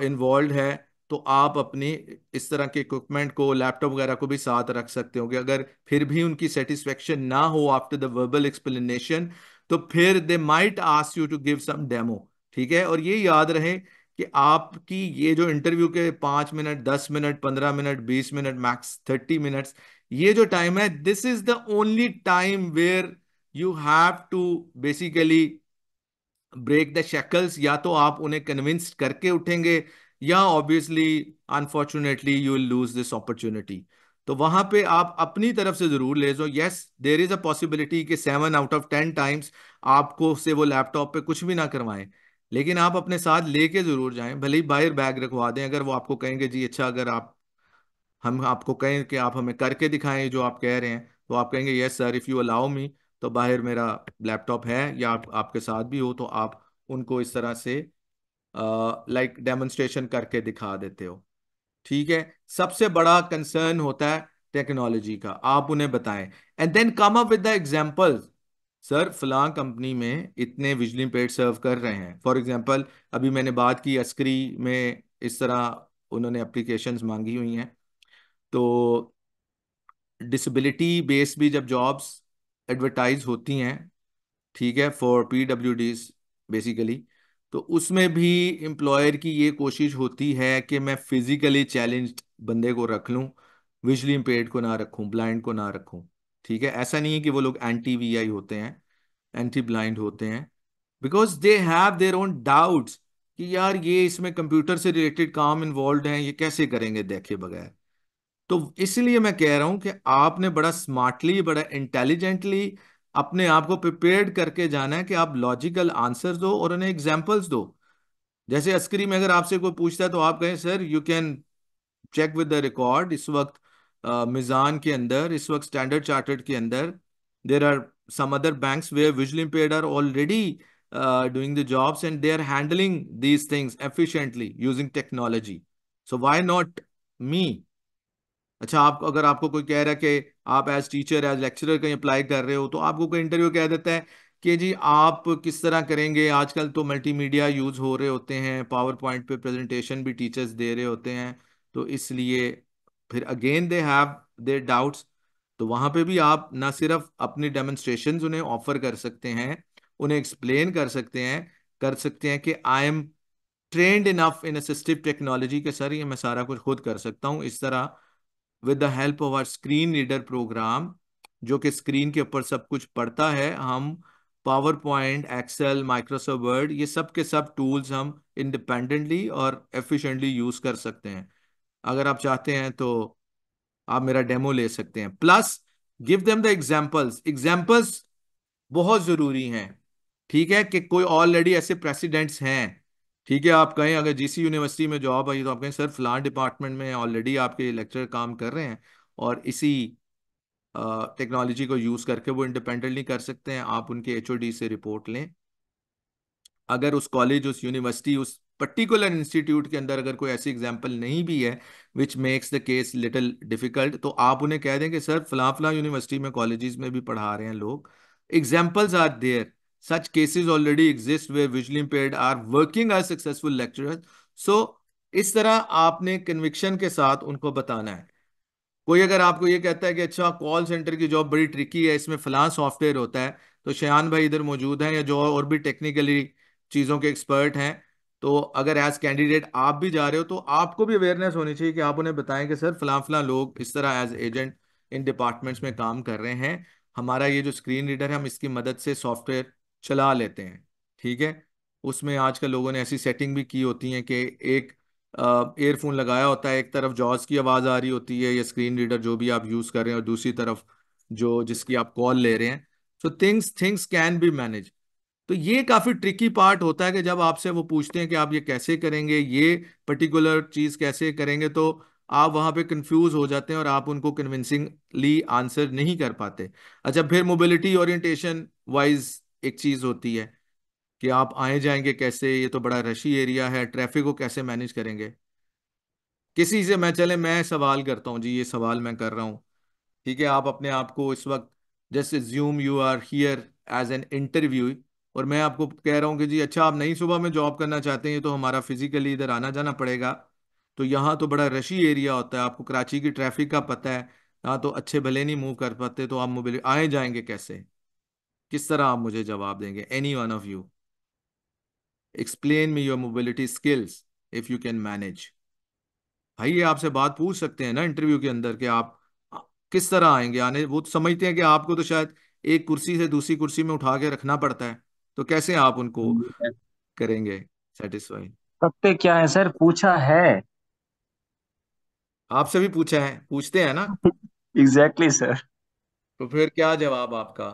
इन्वॉल्व है तो आप अपनी इस तरह के इक्विपमेंट को लैपटॉप वगैरह को भी साथ रख सकते हो कि अगर फिर भी उनकी सेटिस्फेक्शन ना हो आफ्टर द वर्बल एक्सप्लेनेशन तो फिर they might ask you to give some demo ठीक है और ये याद रहे कि आपकी ये जो इंटरव्यू के पांच मिनट दस मिनट पंद्रह मिनट बीस मिनट मैक्स थर्टी मिनट्स ये जो टाइम है this is the only time where you have to basically break the shackles या तो आप उन्हें कन्विंस करके उठेंगे या obviously unfortunately you will lose this opportunity तो वहां पे आप अपनी तरफ से जरूर ले जाओ yes there is a possibility कि seven out of ten times आपको से वो लैपटॉप पे कुछ भी ना करवाएं लेकिन आप अपने साथ लेके जरूर जाएं भले ही बाहर बैग रखवा दें अगर वो आपको कहेंगे जी अच्छा अगर आप हम आपको कहें कि आप हमें करके दिखाएं जो आप कह रहे हैं तो आप कहेंगे yes sir if you allow me तो बाहर मेरा लैपटॉप है या आप, आपके साथ भी हो तो आप उनको इस तरह से लाइक uh, डेमोन्स्ट्रेशन like, करके दिखा देते हो ठीक है सबसे बड़ा कंसर्न होता है टेक्नोलॉजी का आप उन्हें बताएं and then come up with the example sir फलां कंपनी में इतने बिजली पेड सर्व कर रहे हैं फॉर एग्जांपल अभी मैंने बात की अस्करी में इस तरह उन्होंने अप्लीकेशन मांगी हुई हैं तो डिसबिलिटी बेस भी जब जॉब्स एडवर्टाइज होती हैं ठीक है for P W Ds basically तो उसमें भी एम्प्लॉयर की ये कोशिश होती है कि मैं फिजिकली चैलेंज्ड बंदे को रख लूँ विजली इम्पेयर्ड को ना रखूँ ब्लाइंड को ना रखूँ ठीक है ऐसा नहीं है कि वो लोग एंटी वी आई होते हैं एंटी ब्लाइंड होते हैं because they have their own doubts कि यार ये इसमें कंप्यूटर से रिलेटेड काम इन्वॉल्व हैं ये कैसे करेंगे देखे बगैर तो इसलिए मैं कह रहा हूं कि आपने बड़ा स्मार्टली बड़ा इंटेलिजेंटली अपने आप को प्रिपेयर्ड करके जाना है कि आप लॉजिकल आंसर दो और उन्हें एग्जाम्पल्स दो जैसे अस्करी में अगर आपसे कोई पूछता है तो आप कहें sir you can check with the record इस वक्त मिजान के अंदर इस वक्त स्टैंडर्ड चार्टर्ड के अंदर there are some other bank visual impaired are already doing the jobs and they are handling these things efficiently using technology so why not me अच्छा आप अगर आपको कोई कह रहा है कि आप एज टीचर एज लेक्चर कहीं अप्लाई कर रहे हो तो आपको कोई इंटरव्यू कह देता है कि जी आप किस तरह करेंगे आजकल तो मल्टीमीडिया यूज़ हो रहे होते हैं पावर पॉइंट पे प्रेजेंटेशन भी टीचर्स दे रहे होते हैं तो इसलिए फिर again they have they doubts तो वहां पे भी आप ना सिर्फ अपनी डेमोन्स्ट्रेशन उन्हें ऑफर कर सकते हैं उन्हें एक्सप्लेन कर सकते हैं कर सकते हैं कि I am trained enough in assistive technology के सर ये मैं सारा कुछ खुद कर सकता हूँ इस तरह with the help of our screen reader program जो कि स्क्रीन के ऊपर सब कुछ पढ़ता है हम PowerPoint Excel Microsoft Word ये सब के सब टूल्स हम इंडिपेंडेंटली और एफिशिएंटली यूज कर सकते हैं अगर आप चाहते हैं तो आप मेरा डेमो ले सकते हैं plus give them the examples examples बहुत जरूरी हैं ठीक है कि कोई ऑलरेडी ऐसे प्रेसिडेंट्स हैं ठीक है आप कहें अगर जीसी यूनिवर्सिटी में जॉब आई तो आप कहें सर फ्लान डिपार्टमेंट में ऑलरेडी आपके लेक्चर काम कर रहे हैं और इसी टेक्नोलॉजी को यूज़ करके वो इंडिपेंडेंटली कर सकते हैं आप उनके एच से रिपोर्ट लें अगर उस कॉलेज उस यूनिवर्सिटी उस पर्टिकुलर इंस्टीट्यूट के अंदर अगर कोई ऐसी एग्जाम्पल नहीं भी है which makes the case little difficult तो आप उन्हें कह दें कि सर फला फला यूनिवर्सिटी में कॉलेजेस में भी पढ़ा रहे हैं लोग examples are there such cases already exist we visually impaired are working are successful lecture so इस तरह आपने कन्विक्शन के साथ उनको बताना है कोई अगर आपको ये कहता है कि अच्छा कॉल सेंटर की जॉब बड़ी ट्रिकी है इसमें फलां सॉफ्टवेयर होता है तो शयान भाई इधर मौजूद हैं या जो और भी टेक्निकली चीज़ों के एक्सपर्ट हैं तो अगर एज कैंडिडेट आप भी जा रहे हो तो आपको भी अवेयरनेस होनी चाहिए कि आप उन्हें बताएं कि सर फलां फलां लोग इस तरह एज एजेंट इन डिपार्टमेंट्स में काम कर रहे हैं हमारा ये जो स्क्रीन रीडर है हम इसकी मदद से सॉफ्टवेयर चला लेते हैं ठीक है उसमें आजकल लोगों ने ऐसी सेटिंग भी की होती है कि एक एयरफोन लगाया होता है एक तरफ जॉज की आवाज़ आ रही होती है या स्क्रीन रीडर जो भी आप यूज़ कर रहे हैं और दूसरी तरफ जो जिसकी आप कॉल ले रहे हैं so things things can be manage तो ये काफ़ी ट्रिकी पार्ट होता है कि जब आपसे वो पूछते हैं कि आप ये कैसे करेंगे ये पर्टिकुलर चीज़ कैसे करेंगे तो आप वहां पे कंफ्यूज हो जाते हैं और आप उनको कन्विंसिंगली आंसर नहीं कर पाते अच्छा फिर मोबिलिटी ओरिएंटेशन वाइज एक चीज़ होती है कि आप आए जाएंगे कैसे ये तो बड़ा रशी एरिया है ट्रैफिक को कैसे मैनेज करेंगे किसी से मैं चले मैं सवाल करता हूँ जी ये सवाल मैं कर रहा हूँ ठीक है आप अपने आप को इस वक्त just assume you are here as an interview और मैं आपको कह रहा हूँ कि जी अच्छा आप नई सुबह में जॉब करना चाहते हैं तो हमारा फिजिकली इधर आना जाना पड़ेगा तो यहाँ तो बड़ा रशी एरिया होता है आपको कराची की ट्रैफिक का पता है यहाँ तो अच्छे भले नहीं मूव कर पाते तो आप मोबिल आए जाएंगे कैसे किस तरह आप मुझे जवाब देंगे any one of you explain me your mobility skills if you can manage भाई ये आपसे बात पूछ सकते हैं ना इंटरव्यू के अंदर कि आप किस तरह आएंगे आने वो तो समझते हैं कि आपको तो शायद एक कुर्सी से दूसरी कुर्सी में उठा के रखना पड़ता है तो कैसे आप उनको हम्म। करेंगे सेटिस्फाई सत्य क्या है सर पूछा है आपसे भी पूछा है पूछते हैं ना एग्जैक्टली [laughs] exactly, सर तो फिर क्या जवाब आपका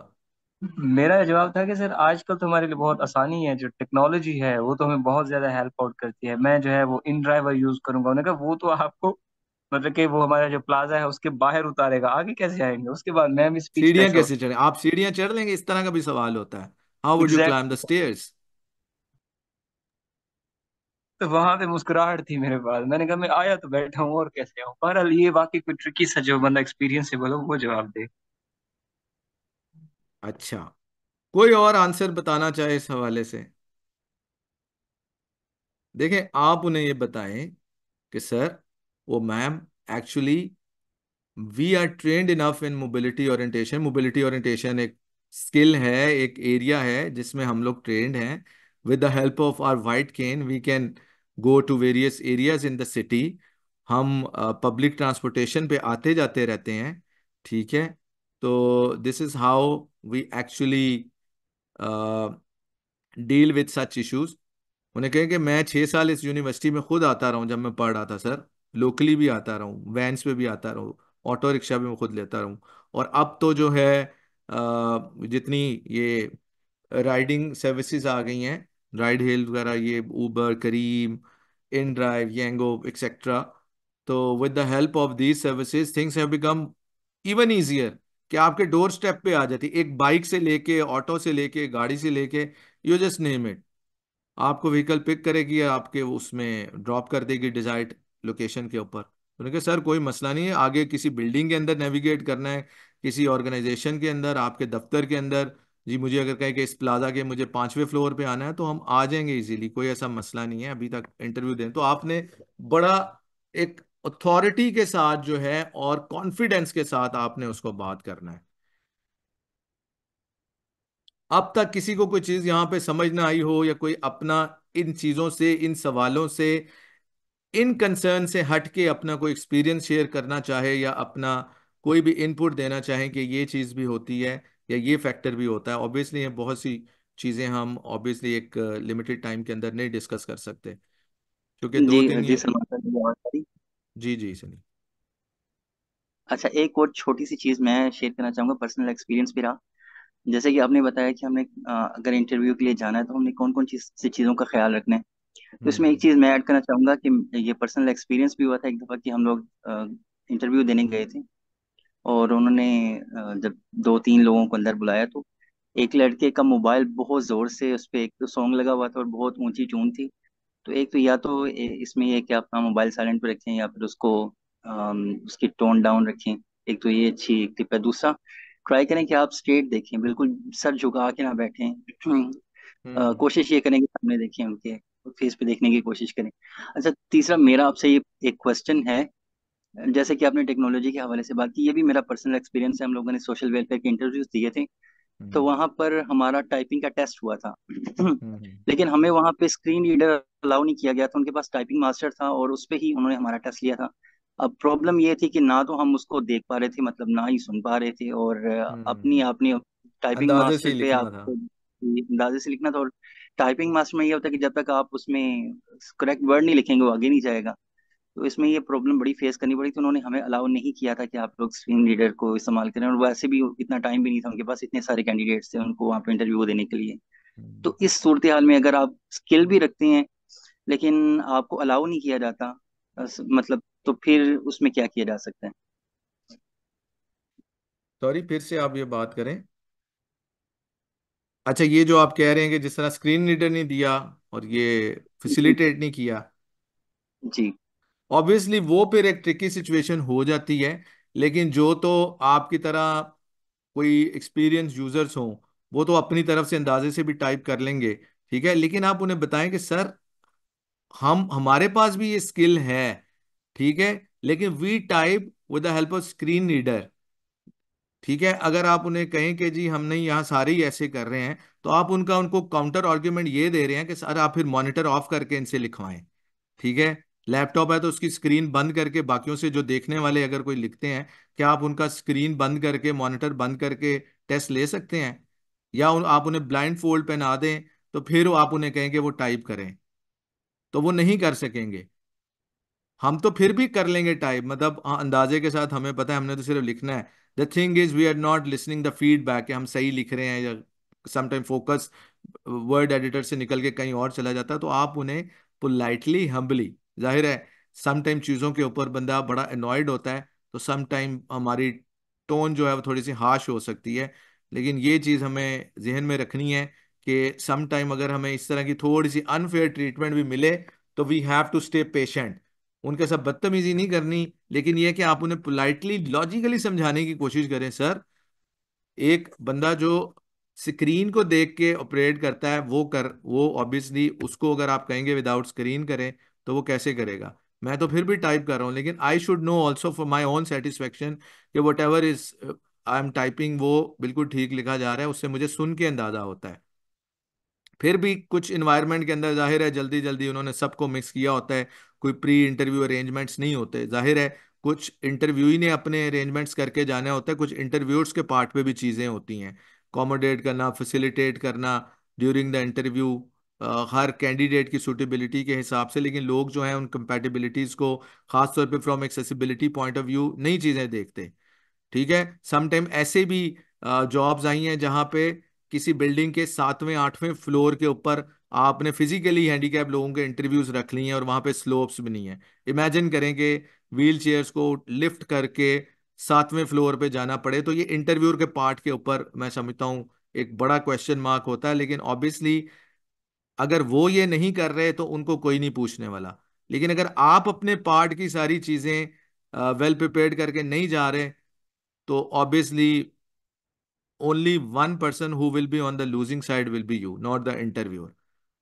मेरा जवाब था कि सर आजकल तो हमारे लिए बहुत आसानी है जो टेक्नोलॉजी है वो तो हमें बहुत ज्यादा हेल्प आउट करती है मैं जो है वो इन ड्राइवर यूज करूंगा उन्होंने कहा वो तो आपको मतलब कि वो हमारा जो प्लाजा है उसके बाहर उतारेगा आगे कैसे आएंगे उसके बाद मैम स्पीच सीढ़ियां कैसे चढ़े आप सीढ़ियां चढ़ लेंगे इस तरह का भी सवाल होता है how would exactly. you climb the stairs तो वहां पे मुस्कुराहट थी मेरे पास मैंने कहा मैं आया तो बैठा हूँ और कैसे आऊँ पर ये वाकई कोई ट्रिकी सा जो बंदा एक्सपीरियंसेबल हो वो जवाब दे अच्छा कोई और आंसर बताना चाहे इस हवाले से देखें आप उन्हें ये बताएं कि सर वो ma'am actually we are trained enough in mobility orientation mobility orientation एक स्किल है एक एरिया है जिसमें हम लोग ट्रेंड हैं with the help of our white cane we can go to various areas in the city हम पब्लिक uh, ट्रांसपोर्टेशन पे आते जाते रहते हैं ठीक है तो this is how we actually deal with such issues उन्हें कहें कि मैं छः साल इस यूनिवर्सिटी में खुद आता रहा हूँ जब मैं पढ़ रहा था सर लोकली भी आता रहा हूँ वैन्स पे भी आता रहा हूँ ऑटो रिक्शा भी मैं खुद लेता रहा हूँ और अब तो जो है जितनी ये राइडिंग सर्विसेज आ गई हैं राइड हेल वगैरह ये Uber Careem in drive Yango etcetera तो with the help of these services things have become even easier कि आपके डोर स्टेप पे आ जाती एक बाइक से लेके ऑटो से लेके गाड़ी से लेके यू जस्ट नेम इट आपको व्हीकल पिक करेगी आपके उसमें ड्रॉप कर देगी डिजाइड लोकेशन के ऊपर उन्होंने कहा सर कोई मसला नहीं है आगे किसी बिल्डिंग के अंदर नेविगेट करना है किसी ऑर्गेनाइजेशन के अंदर आपके दफ्तर के अंदर जी मुझे अगर कहें कि इस प्लाजा के मुझे पांचवें फ्लोर पे आना है तो हम आ जाएंगे इजीली कोई ऐसा मसला नहीं है अभी तक इंटरव्यू दें तो आपने बड़ा एक अथॉरिटी के साथ जो है और कॉन्फिडेंस के साथ आपने उसको बात करना है अब तक किसी को कोई चीज यहां पे समझ ना आई हो या कोई अपना इन चीजों से इन सवालों से इन कंसर्न से हट के अपना कोई एक्सपीरियंस शेयर करना चाहे या अपना कोई भी इनपुट देना चाहें कि ये चीज़ भी होती है या ये फैक्टर भी होता है ऑब्वियसली ये बहुत सी चीज़ें हम ऑब्वियसली एक लिमिटेड टाइम के अंदर नहीं डिस्कस कर सकते क्योंकि दो जी तीन जी सर जी जी सनी अच्छा एक और छोटी सी चीज़ मैं शेयर करना चाहूंगा पर्सनल एक्सपीरियंस भी रहा जैसे कि आपने बताया कि हमने अगर इंटरव्यू के लिए जाना है तो हमने कौन कौन चीज से चीज़ों का ख्याल रखना है तो इसमें एक हम्म। चीज़ मैं ऐड करना चाहूंगा कि ये पर्सनल एक्सपीरियंस भी हुआ था एक दफ़ा कि हम लोग इंटरव्यू देने गए थे और उन्होंने जब दो तीन लोगों को अंदर बुलाया तो एक लड़के का मोबाइल बहुत ज़ोर से उस पर एक तो सॉन्ग लगा हुआ था और बहुत ऊंची चून थी तो एक तो या तो इसमें यह कि अपना मोबाइल साइलेंट पर रखें या फिर उसको उसकी टोन डाउन रखें एक तो ये अच्छी टिप है दूसरा ट्राई करें कि आप स्ट्रेट देखें बिल्कुल सर झुका के ना बैठें हम्म। कोशिश ये करें कि सामने देखें उनके फेस पे देखने की कोशिश करें अच्छा तीसरा मेरा आपसे ये एक क्वेश्चन है जैसे कि आपने टेक्नोलॉजी के हवाले से बात की ये भी मेरा पर्सनल एक्सपीरियंस है हम लोगों ने सोशल वेलफेयर के इंटरव्यूज दिए थे तो हम्म। वहां पर हमारा टाइपिंग का टेस्ट हुआ था हम्म। लेकिन हमें वहां पे स्क्रीन रीडर अलाउ नहीं किया गया था उनके पास टाइपिंग मास्टर था और उस पर ही उन्होंने हमारा टेस्ट लिया था अब प्रॉब्लम ये थी कि ना तो हम उसको देख पा रहे थे मतलब ना ही सुन पा रहे थे और हम्म। अपनी अपनी टाइपिंग मास्टर पे आपको अंदाजे से लिखना था और टाइपिंग मास्टर में ये होता है कि जब तक आप उसमें करेक्ट वर्ड नहीं लिखेंगे वो आगे नहीं जाएगा तो इसमें ये प्रॉब्लम बड़ी फेस करनी पड़ी थी उन्होंने हमें अलाउ नहीं किया था कि आप लोग स्क्रीन रीडर को इस्तेमाल करें और वैसे भी इतना टाइम भी नहीं था उनके पास इतने सारे कैंडिडेट्स थे उनको वहाँ पे इंटरव्यू देने के लिए तो हम्म। इस सूरत हाल में अगर आप स्किल भी रखते हैं लेकिन आपको अलाउ नहीं किया जाता मतलब तो फिर उसमें क्या किया जा सकता है सॉरी फिर से आप ये बात करें अच्छा ये जो आप कह रहे हैं कि जिस तरह स्क्रीन रीडर ने दिया और ये फैसिलिटेट नहीं किया जी ऑब्वियसली वो फिर एक ट्रिकी सिचुएशन हो जाती है लेकिन जो तो आपकी तरह कोई एक्सपीरियंस यूजर्स हों वो तो अपनी तरफ से अंदाजे से भी टाइप कर लेंगे ठीक है लेकिन आप उन्हें बताएं कि सर हम हमारे पास भी ये स्किल है ठीक है लेकिन we type with the help of screen reader ठीक है अगर आप उन्हें कहें कि जी हमने यहाँ सारे ही ऐसे कर रहे हैं तो आप उनका उनको काउंटर आर्ग्यूमेंट ये दे रहे हैं कि सर आप फिर मॉनिटर ऑफ करके इनसे लिखवाएं ठीक है लैपटॉप है तो उसकी स्क्रीन बंद करके बाकियों से जो देखने वाले अगर कोई लिखते हैं क्या आप उनका स्क्रीन बंद करके मॉनिटर बंद करके टेस्ट ले सकते हैं या उन, आप उन्हें ब्लाइंड फोल्ड पहना दें तो फिर आप उन्हें कहेंगे वो टाइप करें तो वो नहीं कर सकेंगे हम तो फिर भी कर लेंगे टाइप मतलब अंदाजे के साथ हमें पता है हमने तो सिर्फ लिखना है the thing is we are not listening the feedback हम सही लिख रहे हैं या समटाइम फोकस वर्ड एडिटर से निकल के कहीं और चला जाता है तो आप उन्हें पोलाइटली हम्बली जाहिर है समटाइम चीज़ों के ऊपर बंदा बड़ा अनॉयड होता है तो समटाइम हमारी टोन जो है वो थोड़ी सी हार्श हो सकती है लेकिन ये चीज़ हमें जहन में रखनी है कि सम टाइम अगर हमें इस तरह की थोड़ी सी अनफेयर ट्रीटमेंट भी मिले तो we have to stay patient उनके साथ बदतमीजी नहीं करनी लेकिन यह कि आप उन्हें पोलाइटली लॉजिकली समझाने की कोशिश करें सर एक बंदा जो स्क्रीन को देख के ऑपरेट करता है वो कर वो ऑब्वियसली उसको अगर आप कहेंगे विदाउट स्क्रीन करें तो वो कैसे करेगा मैं तो फिर भी टाइप कर रहा हूँ लेकिन I should know also for my own satisfaction कि whatever is I am typing वो बिल्कुल ठीक लिखा जा रहा है उससे मुझे सुन के अंदाजा होता है फिर भी कुछ इन्वायरमेंट के अंदर जाहिर है जल्दी जल्दी उन्होंने सबको मिक्स किया होता है कोई प्री इंटरव्यू अरेंजमेंट्स नहीं होते जाहिर है कुछ इंटरव्यू ही ने अपने अरेंजमेंट्स करके जाना होता है कुछ इंटरव्यूर्स के पार्ट पे भी चीज़ें होती हैं कॉमोडेट करना फैसिलिटेट करना ड्यूरिंग द इंटरव्यू हर कैंडिडेट की सूटेबिलिटी के हिसाब से लेकिन लोग जो हैं उन कंपेटेबिलिटीज़ को खासतौर पे from accessibility point of view नई चीज़ें देखते ठीक है समटाइम ऐसे भी जॉब्स आई हैं जहां पे किसी बिल्डिंग के सातवें आठवें फ्लोर के ऊपर आपने फिजिकली हैंडीकैप लोगों के इंटरव्यूज रख ली हैं और वहां पे स्लोप्स भी नहीं है इमेजिन करें कि व्हील को लिफ्ट करके सातवें फ्लोर पे जाना पड़े तो ये इंटरव्यूर के पार्ट के ऊपर मैं समझता हूँ एक बड़ा क्वेश्चन मार्क होता है लेकिन ऑब्वियसली अगर वो ये नहीं कर रहे तो उनको कोई नहीं पूछने वाला लेकिन अगर आप अपने पार्ट की सारी चीज़ें वेल प्रिपेयर्ड करके नहीं जा रहे तो obviously only one person who will be on the losing side will be you not the interviewer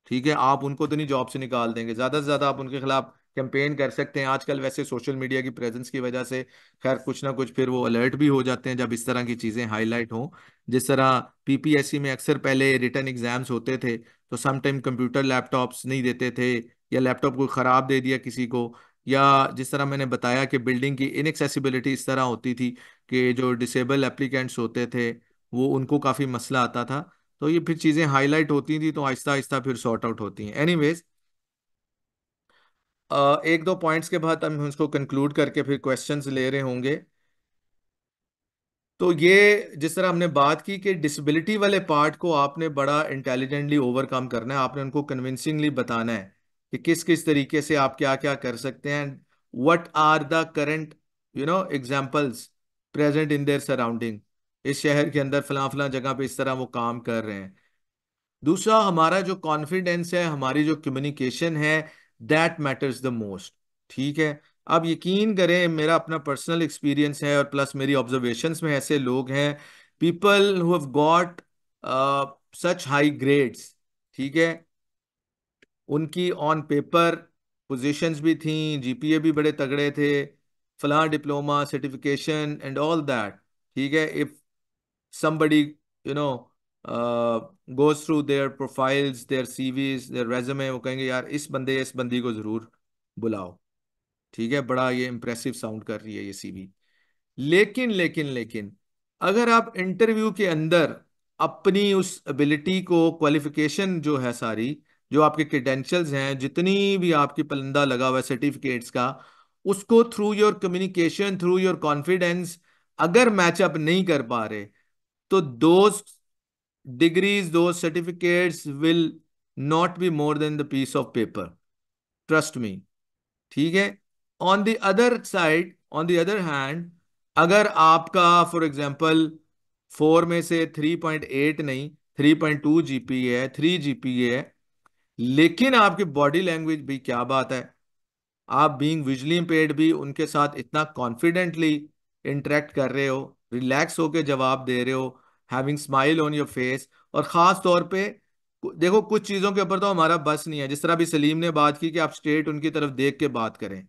ठीक है आप उनको तो नहीं जॉब से निकाल देंगे ज़्यादा से ज़्यादा आप उनके खिलाफ कैंपेन कर सकते हैं आजकल वैसे सोशल मीडिया की प्रेजेंस की वजह से खैर कुछ ना कुछ फिर वो अलर्ट भी हो जाते हैं जब इस तरह की चीज़ें हाईलाइट हों जिस तरह पीपीएससी में अक्सर पहले रिटर्न एग्जाम्स होते थे तो समटाइम कंप्यूटर लैपटॉप्स नहीं देते थे या लैपटॉप कोई ख़राब दे दिया किसी को या जिस तरह मैंने बताया कि बिल्डिंग की इनएक्सेसिबिलिटी इस तरह होती थी कि जो डिसेबल एप्लीकेंट्स होते थे वो उनको काफ़ी मसला आता था तो ये फिर चीज़ें हाईलाइट होती थी तो आहिस्ता आहिस्ता फिर सॉर्ट आउट होती हैं एनी एक दो पॉइंट्स के बाद हम उसको कंक्लूड करके फिर क्वेश्चंस ले रहे होंगे तो ये जिस तरह हमने बात की कि डिसेबिलिटी वाले पार्ट को आपने बड़ा इंटेलिजेंटली ओवरकम करना है आपने उनको कन्विंसिंगली बताना है कि किस किस तरीके से आप क्या क्या कर सकते हैं what are the current you know examples present in their surrounding इस शहर के अंदर फला फला जगह पे इस तरह वो काम कर रहे हैं दूसरा हमारा जो कॉन्फिडेंस है हमारी जो कम्युनिकेशन है दैट मैटर्स द मोस्ट ठीक है आप यकीन करें मेरा अपना पर्सनल एक्सपीरियंस है और प्लस मेरी ऑब्जर्वेशंस में ऐसे लोग हैं people who have got such high grades ठीक है उनकी ऑन पेपर पोजीशंस भी थी जीपीए भी बड़े तगड़े थे फला diploma certification and all that ठीक है if somebody you know goes through their profiles their CVs cvs their resume वो कहेंगे यार इस बंदे इस बंदी को जरूर बुलाओ ठीक है बड़ा ये इंप्रेसिव साउंड कर रही है ये सीवी लेकिन लेकिन लेकिन अगर आप इंटरव्यू के अंदर अपनी उस एबिलिटी को क्वालिफिकेशन जो है सारी जो आपके क्रेडेंशियल्स हैं जितनी भी आपकी पलंदा लगा हुआ है सर्टिफिकेट्स का उसको through your communication through your confidence अगर मैचअप नहीं कर पा रहे तो दोज डिग्रीज दो certificates will not be more than the piece of paper trust me ठीक है on the other side on the other hand अगर आपका फॉर एग्जाम्पल फोर में से थ्री पॉइंट एट नहीं थ्री पॉइंट टू जीपीए है three GPA है लेकिन आपकी बॉडी लैंग्वेज भी क्या बात है आप बीइंग विजली इम्पेयर भी उनके साथ इतना कॉन्फिडेंटली इंटरेक्ट कर रहे हो रिलैक्स होकर जवाब दे रहे हो having smile on your face और ख़ास तौर पे देखो कुछ चीज़ों के ऊपर तो हमारा बस नहीं है जिस तरह भी सलीम ने बात की कि आप स्ट्रेट उनकी तरफ देख के बात करें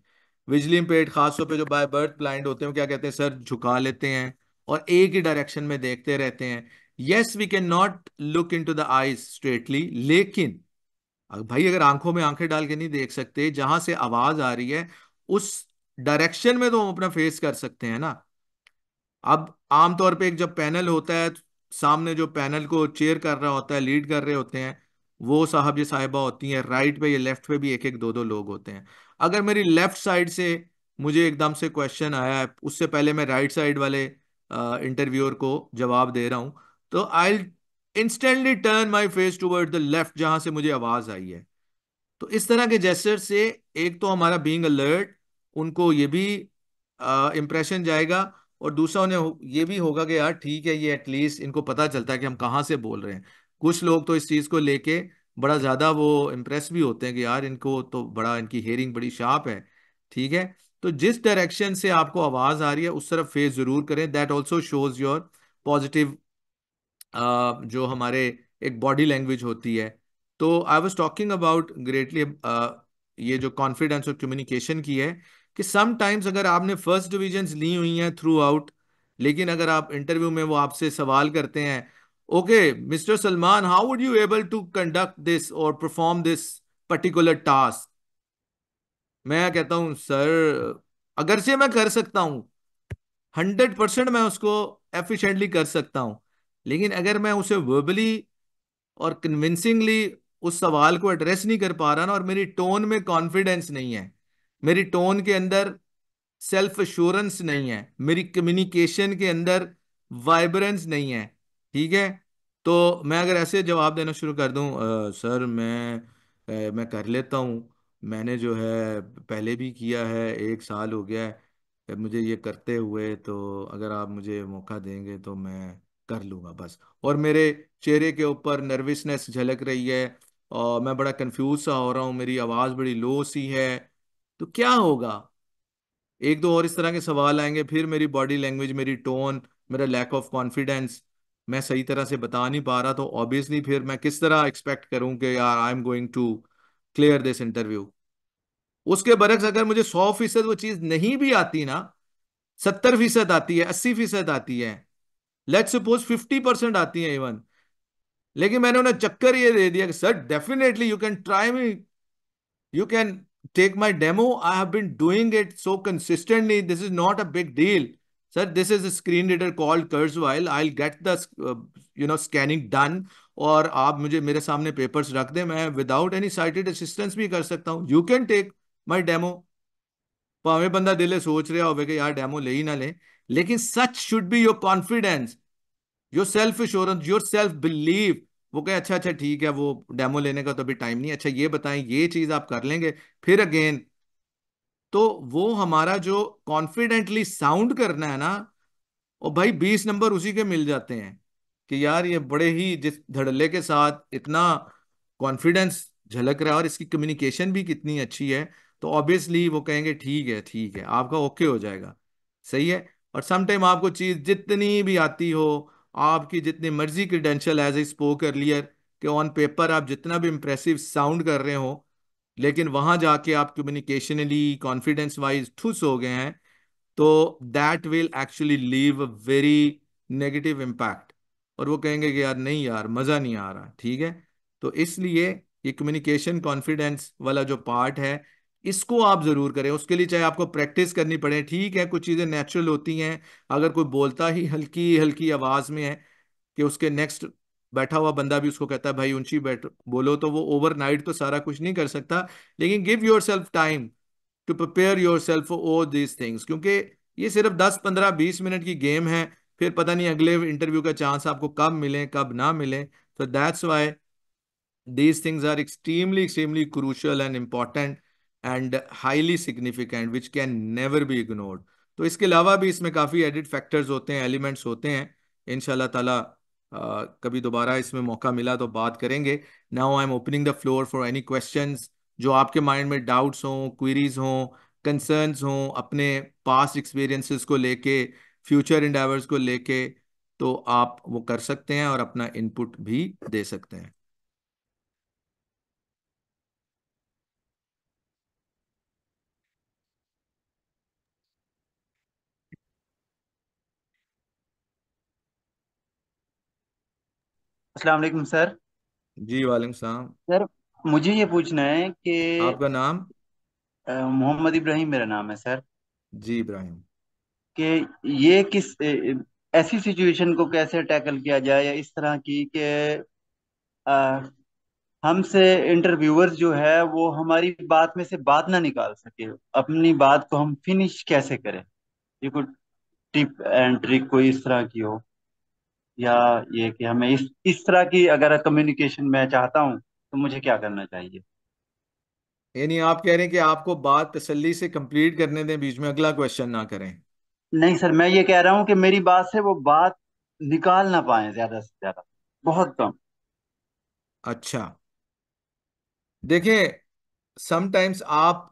विजली पेट खासतौर पे जो बाय बर्थ ब्लाइंड होते हैं क्या कहते हैं सर झुका लेते हैं और एक ही डायरेक्शन में देखते रहते हैं yes we can not look into the eyes straightly लेकिन भाई अगर आंखों में आंखें डाल के नहीं देख सकते जहां से आवाज आ रही है उस डायरेक्शन में तो हम अपना फेस कर सकते हैं ना अब आमतौर पे एक जब पैनल होता है सामने जो पैनल को चेयर कर रहा होता है लीड कर रहे होते हैं वो साहब ये साहिबा होती हैं राइट पे या लेफ्ट पे भी एक एक दो दो लोग होते हैं अगर मेरी लेफ्ट साइड से मुझे एकदम से क्वेश्चन आया है उससे पहले मैं राइट right साइड वाले इंटरव्यूअर को जवाब दे रहा हूं तो I instantly turn my face toward the left जहां से मुझे आवाज आई है तो इस तरह के जेस्टर से एक तो हमारा बींग अलर्ट उनको ये भी इम्प्रेशन जाएगा और दूसरा उन्हें ये भी होगा कि यार ठीक है ये एटलीस्ट इनको पता चलता है कि हम कहाँ से बोल रहे हैं कुछ लोग तो इस चीज़ को लेके बड़ा ज़्यादा वो इम्प्रेस भी होते हैं कि यार इनको तो बड़ा इनकी हेयरिंग बड़ी शार्प है ठीक है तो जिस डायरेक्शन से आपको आवाज़ आ रही है उस तरफ फेस ज़रूर करें that also shows your positive जो हमारे एक बॉडी लैंग्वेज होती है तो I was talking about greatly ये जो कॉन्फिडेंस और कम्युनिकेशन की है कि समटाइम्स अगर आपने फर्स्ट डिविजन्स ली हुई हैं थ्रू आउट लेकिन अगर आप इंटरव्यू में वो आपसे सवाल करते हैं okay mr salman how would you able to conduct this or perform this particular task मैं कहता हूं सर अगर से मैं कर सकता हूं हंड्रेड परसेंट मैं उसको एफिशिएंटली कर सकता हूं लेकिन अगर मैं उसे वर्बली और कन्विंसिंगली उस सवाल को एड्रेस नहीं कर पा रहा ना और मेरी टोन में कॉन्फिडेंस नहीं है मेरी टोन के अंदर सेल्फ एश्योरेंस नहीं है मेरी कम्युनिकेशन के अंदर वाइब्रेंस नहीं है ठीक है तो मैं अगर ऐसे जवाब देना शुरू कर दूं आ, सर मैं अ, मैं कर लेता हूं मैंने जो है पहले भी किया है एक साल हो गया है मुझे ये करते हुए तो अगर आप मुझे मौका देंगे तो मैं कर लूंगा बस और मेरे चेहरे के ऊपर नर्वसनेस झलक रही है और मैं बड़ा कंफ्यूज सा हो रहा हूँ मेरी आवाज़ बड़ी लो सी है तो क्या होगा एक दो और इस तरह के सवाल आएंगे फिर मेरी बॉडी लैंग्वेज मेरी टोन मेरा लैक ऑफ कॉन्फिडेंस मैं सही तरह से बता नहीं पा रहा तो ऑब्वियसली फिर मैं किस तरह एक्सपेक्ट करूं कि यार I am going to clear this interview उसके बरक्स अगर मुझे सौ फीसद वो चीज नहीं भी आती ना सत्तर फीसद आती है अस्सी फीसद आती है लेट सपोज फिफ्टी परसेंट आती है इवन लेकिन मैंने उन्हें चक्कर ये दे दिया कि sir definitely you can try me you can take my demo I have been doing it so consistently this is not a big deal Sir, this is a screen reader called Kurzweil. I'll get the uh, you know scanning और आप मुझे मेरे सामने papers रख दे मैं without any cited assistance भी कर सकता हूँ you can take my demo भावे बंदा दिले सोच रहा होवे कि यार डेमो ले ही ना ले लेकिन such should be your confidence your self insurance your self believe वो कहे अच्छा अच्छा ठीक है वो डेमो लेने का तो अभी टाइम नहीं अच्छा ये बताएं ये चीज़ आप कर लेंगे फिर अगेन तो वो हमारा जो कॉन्फिडेंटली साउंड करना है ना और भाई बीस नंबर उसी के मिल जाते हैं कि यार ये बड़े ही जिस धड़ल्ले के साथ इतना कॉन्फिडेंस झलक रहा है और इसकी कम्युनिकेशन भी कितनी अच्छी है तो ऑब्वियसली वो कहेंगे ठीक है ठीक है आपका ओके हो जाएगा सही है और समटाइम आपको चीज़ जितनी भी आती हो आपकी जितनी मर्जी क्रीडेंशियल एज ए स्पोकर लियर के ऑन पेपर आप जितना भी इम्प्रेसिव साउंड कर रहे हो लेकिन वहां जाके आप कम्युनिकेशनली कॉन्फिडेंस वाइज ठुस हो गए हैं तो that will actually leave a very negative impact और वो कहेंगे कि यार नहीं यार मज़ा नहीं आ रहा ठीक है तो इसलिए ये कम्युनिकेशन कॉन्फिडेंस वाला जो पार्ट है इसको आप ज़रूर करें उसके लिए चाहे आपको प्रैक्टिस करनी पड़े ठीक है कुछ चीज़ें नेचुरल होती हैं अगर कोई बोलता ही हल्की हल्की आवाज़ में है कि उसके नेक्स्ट बैठा हुआ बंदा भी उसको कहता है भाई ऊंची बैठ बोलो तो वो ओवरनाइट तो सारा कुछ नहीं कर सकता लेकिन give your self time to prepare your self for all these things क्योंकि ये सिर्फ दस पंद्रह बीस मिनट की गेम है फिर पता नहीं अगले इंटरव्यू का चांस आपको कब मिले कब ना मिले तो that's why these things are extremely extremely crucial and important and highly significant which can never be ignored तो इसके अलावा भी इसमें काफ़ी एडिड फैक्टर्स होते हैं एलिमेंट्स होते हैं इन ताला Uh, कभी दोबारा इसमें मौका मिला तो बात करेंगे now I am opening the floor for any question जो आपके माइंड में डाउट्स हों क्वीरीज हों कंसर्नस हों अपने पास्ट एक्सपीरियंसिस को लेके फ्यूचर इंडावर्स को लेके तो आप वो कर सकते हैं और अपना इनपुट भी दे सकते हैं अस्सलाम वालेकुम सर जी वालेकुम सलाम सर मुझे ये पूछना है कि आपका नाम मोहम्मद इब्राहिम मेरा नाम है सर जी इब्राहिम कि ये किस ऐसी सिचुएशन को कैसे टैकल किया जाए या इस तरह की कि हमसे इंटरव्यूअर्स जो है वो हमारी बात में से बात ना निकाल सके अपनी बात को हम फिनिश कैसे करें ये कोई टिप एंड ट्रिक कोई इस तरह की हो या ये कि हमें इस इस तरह की अगर कम्युनिकेशन मैं चाहता हूँ तो मुझे क्या करना चाहिए यानी आप कह रहे हैं कि आपको बात तसल्ली से कंप्लीट करने दें बीच में अगला क्वेश्चन ना करें नहीं सर मैं ये कह रहा हूँ कि मेरी बात से वो बात निकाल ना पाए ज्यादा से ज्यादा बहुत कम अच्छा देखिए समटाइम्स आप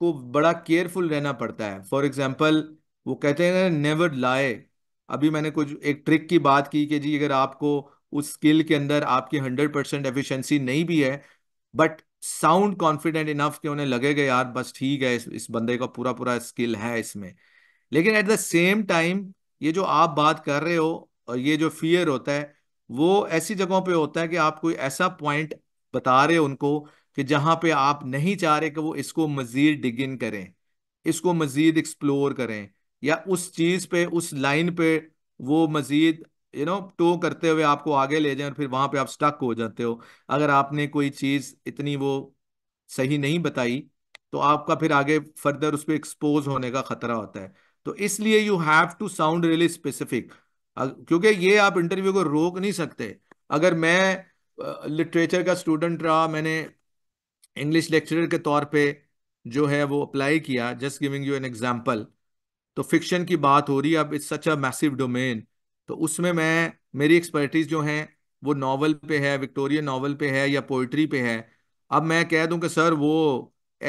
को बड़ा केयरफुल रहना पड़ता है फॉर एग्जाम्पल वो कहते हैं नेवर लाए अभी मैंने कुछ एक ट्रिक की बात की कि जी अगर आपको उस स्किल के अंदर आपकी हंड्रेड परसेंट एफिशेंसी नहीं भी है बट साउंड कॉन्फिडेंट इनफ कि उन्हें लगेगा यार बस ठीक है इस, इस बंदे का पूरा पूरा स्किल है इसमें लेकिन एट द सेम टाइम ये जो आप बात कर रहे हो और ये जो फियर होता है वो ऐसी जगहों पे होता है कि आप कोई ऐसा पॉइंट बता रहे हो उनको कि जहाँ पे आप नहीं चाह रहे कि वो इसको मज़ीद डिग इन करें इसको मज़ीद एक्सप्लोर करें या उस चीज़ पे उस लाइन पे वो मज़ीद यू नो टो करते हुए आपको आगे ले जाए और फिर वहां पे आप स्टक हो जाते हो अगर आपने कोई चीज़ इतनी वो सही नहीं बताई तो आपका फिर आगे फर्दर उस पर एक्सपोज होने का ख़तरा होता है तो इसलिए you have to sound really specific क्योंकि ये आप इंटरव्यू को रोक नहीं सकते अगर मैं लिटरेचर का स्टूडेंट रहा मैंने इंग्लिश लेक्चरर के तौर पे जो है वो अप्लाई किया just giving you an example तो फिक्शन की बात हो रही है अब it's such a massive domain तो उसमें मैं मेरी एक्सपर्टीज जो है वो नावल पे है विक्टोरिया नावल पे है या पोइट्री पे है अब मैं कह दूं कि सर वो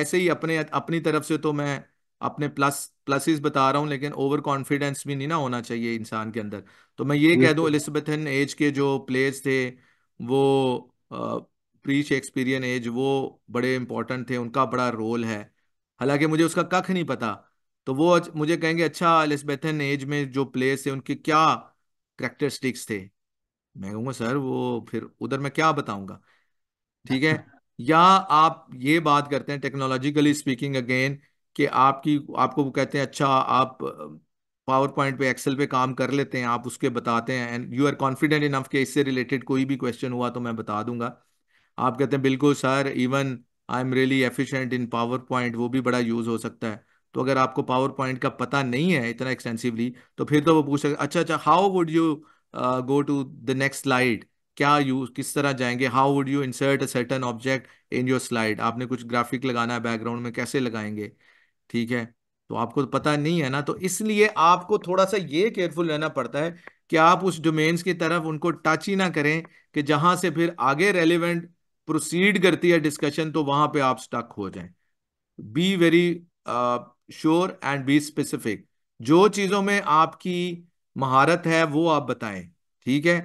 ऐसे ही अपने अपनी तरफ से तो मैं अपने प्लस प्लसिस बता रहा हूँ लेकिन ओवर कॉन्फिडेंस भी नहीं ना होना चाहिए इंसान के अंदर तो मैं ये कह दूं एलिजबेथन एज के जो प्लेस थे वो प्री शेक्सपियरियन एज वो बड़े इंपॉर्टेंट थे उनका बड़ा रोल है हालांकि मुझे उसका कख नहीं पता तो वो मुझे कहेंगे अच्छा एलिसबेथन एज में जो प्लेयर्स थे उनके क्या करेक्टरिस्टिक्स थे मैं कहूँगा सर वो फिर उधर मैं क्या बताऊंगा ठीक है [laughs] या आप ये बात करते हैं टेक्नोलॉजिकली स्पीकिंग अगेन कि आपकी आपको वो कहते हैं अच्छा आप पावर पॉइंट पे एक्सेल पे काम कर लेते हैं आप उसके बताते हैं and you are confident enough कि इससे रिलेटेड कोई भी क्वेश्चन हुआ तो मैं बता दूंगा आप कहते हैं बिल्कुल sir even I am really efficient in PowerPoint वो भी बड़ा यूज हो सकता है तो अगर आपको पावर पॉइंट का पता नहीं है इतना एक्सटेंसिवली तो फिर तो वो पूछ सकते अच्छा अच्छा how would you go to the next slide क्या यू किस तरह जाएंगे how would you insert a certain object in your slide आपने कुछ ग्राफिक लगाना है बैकग्राउंड में कैसे लगाएंगे ठीक है तो आपको तो पता नहीं है ना तो इसलिए आपको थोड़ा सा ये केयरफुल रहना पड़ता है कि आप उस डोमेन्स की तरफ उनको टच ही ना करें कि जहां से फिर आगे रेलिवेंट प्रोसीड करती है डिस्कशन तो वहां पे आप स्टक हो जाएं be very sure and be specific जो चीज़ों में आपकी महारत है वो आप बताएं ठीक है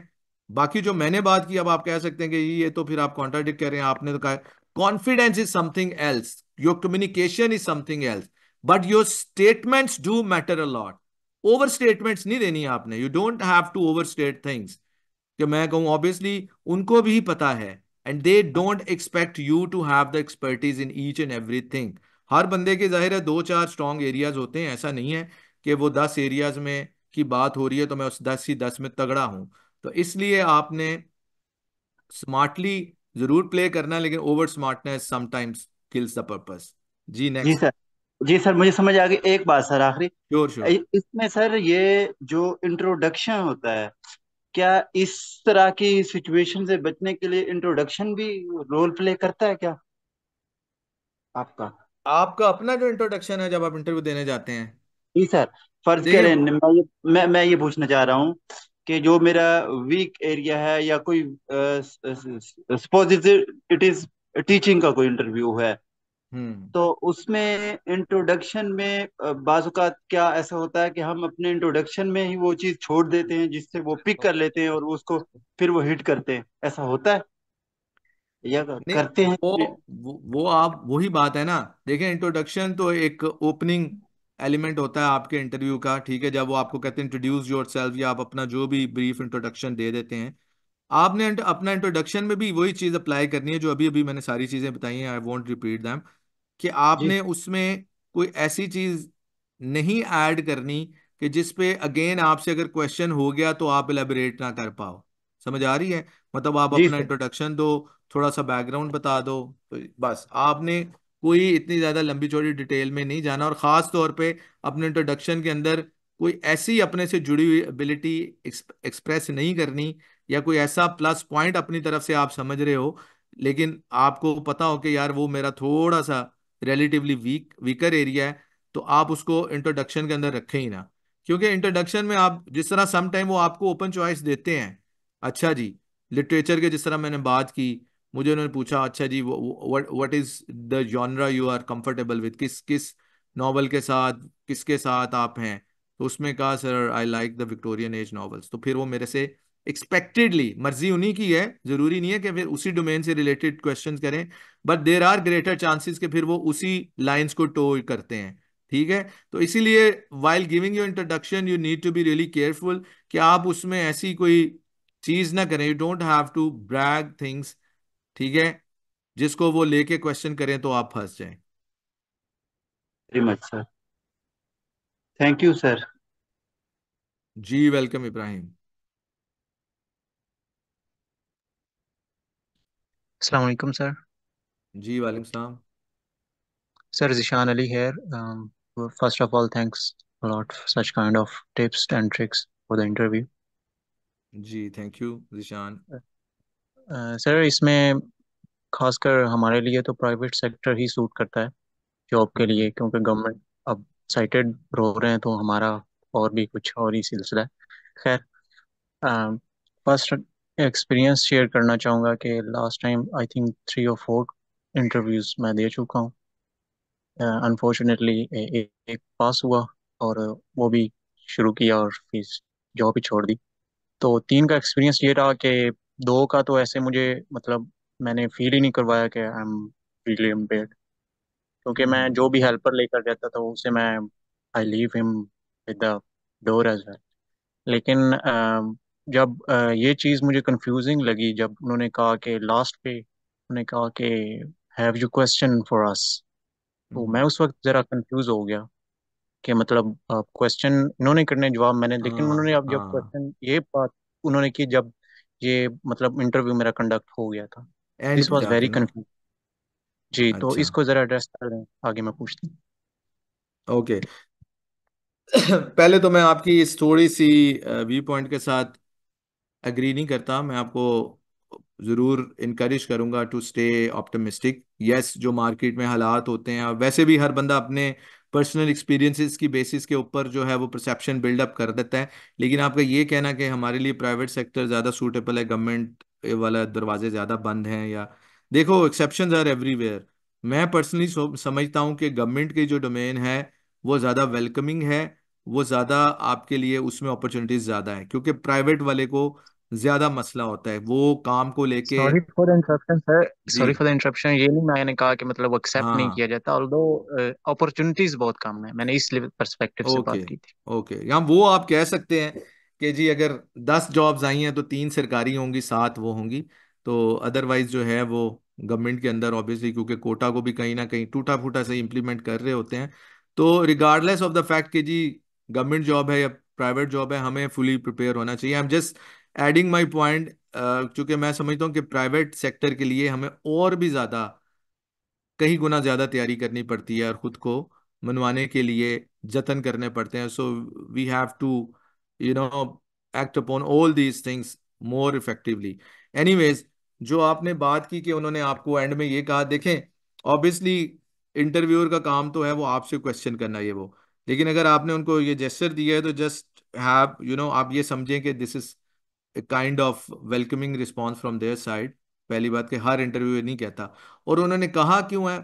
बाकी जो मैंने बात की अब आप कह सकते हैं कि ये तो फिर आप कॉन्ट्राडिक कर रहे हैं आपने तो कहा confidence is something else your communication is something else but your statements do matter a lot over statements नहीं देनी आपने you don't have to over state things कि मैं कहूं ऑब्वियसली उनको भी पता है and they don't expect you to have the expertise in each and every thing हर बंदे के जाहिर है दो चार स्ट्रॉन्ग एरियाज होते हैं ऐसा नहीं है कि वो दस एरियाज में की बात हो रही है तो मैं उस दस ही दस में तगड़ा हूं तो इसलिए आपने स्मार्टली जरूर प्ले करना लेकिन over smartness sometimes kills the purpose जी नहीं जी सर जी सर मुझे समझ आ गई एक बात सर आखिरी श्योर श्योर इसमें सर ये जो इंट्रोडक्शन होता है क्या इस तरह की सिचुएशन से बचने के लिए इंट्रोडक्शन भी रोल प्ले करता है क्या आपका आपका अपना जो इंट्रोडक्शन है जब आप इंटरव्यू देने जाते हैं जी सर फर्ज करें मैं ये मैं मैं ये पूछना चाह रहा हूँ कि जो मेरा वीक एरिया है या कोई सपोज इट इज टीचिंग का कोई इंटरव्यू है हम्म। तो उसमें इंट्रोडक्शन में बाजुकात क्या ऐसा होता है कि हम अपने इंट्रोडक्शन में ही वो चीज छोड़ देते हैं जिससे वो पिक कर लेते हैं और उसको फिर वो हिट करते हैं ऐसा होता है या करते हैं वो वो, वो आप वही बात है ना देखें इंट्रोडक्शन तो एक ओपनिंग एलिमेंट होता है आपके इंटरव्यू का ठीक है जब वो आपको कहते हैं इंट्रोड्यूस योर सेल्फ या आप अपना जो भी ब्रीफ इंट्रोडक्शन दे देते हैं आपने अपना इंट्रोडक्शन में भी वही चीज़ अप्लाई करनी है जो अभी अभी मैंने सारी चीज़ें बताई हैं आई वॉन्ट रिपीट दैम कि आपने उसमें कोई ऐसी चीज़ नहीं ऐड करनी कि जिस पे अगेन आपसे अगर क्वेश्चन हो गया तो आप एलेबरेट ना कर पाओ समझ आ रही है मतलब आप अपना इंट्रोडक्शन दो थोड़ा सा बैकग्राउंड बता दो तो बस आपने कोई इतनी ज़्यादा लंबी चौड़ी डिटेल में नहीं जाना और ख़ास तौर पे अपने इंट्रोडक्शन के अंदर कोई ऐसी अपने से जुड़ी हुई एबिलिटी एक्सप्रेस नहीं करनी या कोई ऐसा प्लस पॉइंट अपनी तरफ से आप समझ रहे हो लेकिन आपको पता हो कि यार वो मेरा थोड़ा सा रिलेटिवली वीक वीकर एरिया है तो आप उसको इंट्रोडक्शन के अंदर रखें ही ना क्योंकि इंट्रोडक्शन में आप जिस तरह सम टाइम वो आपको ओपन चॉइस देते हैं अच्छा जी लिटरेचर के जिस तरह मैंने बात की मुझे उन्होंने पूछा अच्छा जी what is the genre you are comfortable with किस किस नॉवल के साथ किसके साथ आप हैं तो उसमें कहा sir I like the Victorian age novels तो फिर वो मेरे से एक्सपेक्टेडली मर्जी उन्हीं की है जरूरी नहीं है कि फिर उसी डोमेन से रिलेटेड क्वेश्चन करें but there are greater chances के फिर वो उसी लाइन्स को टो करते हैं ठीक है तो इसीलिए while giving your introduction you need to be really careful कि आप उसमें ऐसी कोई चीज ना करें you don't have to brag things ठीक है जिसको वो लेके क्वेश्चन करें तो आप फंस जाए थैंक यू सर जी वेलकम इब्राहिम अस्सलाम सर जी वालेकुम सलाम sir Zeeshan Ali here first of all thanks lot such kind of tips and tricks for the interview जी थैंक यू जिशान सर इसमें खासकर हमारे लिए तो प्राइवेट सेक्टर ही सूट करता है जॉब के लिए हम्म। क्योंकि गवर्नमेंट अब साइटेड रो रहे हैं तो हमारा और भी कुछ और ही सिलसिला है खैर फर्स्ट एक्सपीरियंस शेयर करना चाहूँगा कि last time I think three और फोर इंटरव्यूज़ मैं दे चुका हूँ अनफॉर्चुनेटली uh, एक पास हुआ और वो भी शुरू किया और फिर जॉब ही छोड़ दी तो तीन का एक्सपीरियंस ये रहा कि दो का तो ऐसे मुझे मतलब मैंने फील ही नहीं करवाया कि आई एम रियली एम्पेयर्ड क्योंकि मैं hmm. जो भी हेल्पर लेकर जाता था तो उसे मैं I leave him with the door as well लेकिन जब ये चीज़ मुझे कंफ्यूजिंग लगी जब उन्होंने कहा कि लास्ट पे उन्होंने कहा कि have you question for us तो hmm. मैं उस वक्त ज़रा कंफ्यूज हो गया कि मतलब क्वेश्चन इन्होंने करने जवाब मैंने लेकिन हाँ, उन्होंने अब जब क्वेश्चन हाँ। ये बात उन्होंने की जब ये मतलब इंटरव्यू मेरा कंडक्ट हो गया था एंड दिस वाज वेरी जाके ना कंफ्यूज जी तो अच्छा इसको जरा एड्रेस कर रहे आगे मैं पूछती हूँ ओके [coughs] पहले तो मैं आपकी इस थोड़ी सी व्यू पॉइंट के साथ एग्री नहीं करता मैं आपको ज़रूर इनक्रेज करूंगा टू स्टे ऑप्टिमिस्टिक यस जो मार्केट में हालात होते हैं वैसे भी हर बंदा अपने पर्सनल एक्सपीरियंसेस की बेसिस के ऊपर जो है वो परसेप्शन बिल्डअप कर देता है लेकिन आपका ये कहना कि हमारे लिए प्राइवेट सेक्टर ज़्यादा सूटेबल है गवर्नमेंट वाला दरवाजे ज़्यादा बंद हैं या देखो एक्सेप्शन आर एवरीवेयर मैं पर्सनली समझता हूँ कि गवर्नमेंट की जो डोमेन है वो ज़्यादा वेलकमिंग है वो ज़्यादा आपके लिए उसमें अपॉर्चुनिटीज़ ज़्यादा है क्योंकि प्राइवेट वाले को ज्यादा मसला होता है वो काम को लेके sorry for interruption sir sorry for the interruption ये नहीं मैंने कहा कि मतलब एक्सेप्ट हाँ नहीं किया जाता ऑल्दो अपॉर्चुनिटीज uh, बहुत कम है मैंने इस पर्सपेक्टिव से बात की थी ओके यहाँ वो आप कह सकते हैं कि जी अगर दस जॉब्स आई हैं तो तीन सरकारी होंगी सात वो होंगी तो अदरवाइज जो है वो गवर्नमेंट के अंदर ऑब्वियसली क्योंकि कोटा को भी कहीं ना कहीं टूटा फूटा से इम्प्लीमेंट कर रहे होते हैं तो रिगार्डलेस ऑफ द फैक्ट कि जी गवर्नमेंट जॉब है या प्राइवेट जॉब है हमें फुली प्रिपेयर होना चाहिए I am just adding my point चूंकि मैं समझता हूँ कि प्राइवेट सेक्टर के लिए हमें और भी ज़्यादा कहीं गुना ज़्यादा तैयारी करनी पड़ती है और ख़ुद को मनवाने के लिए जतन करने पड़ते हैं so we have to you know act upon all these things more effectively ways जो आपने बात की कि उन्होंने आपको एंड में ये कहा देखें ऑब्वियसली इंटरव्यूअर का काम तो है वो आपसे क्वेश्चन करना ये वो लेकिन अगर आपने उनको ये जेस्टर दिया है तो जस्ट हैव यू नो आप ये समझें कि this is kind of welcoming response from their side पहली बात कि हर इंटरव्यू नहीं कहता और उन्होंने कहा क्यों है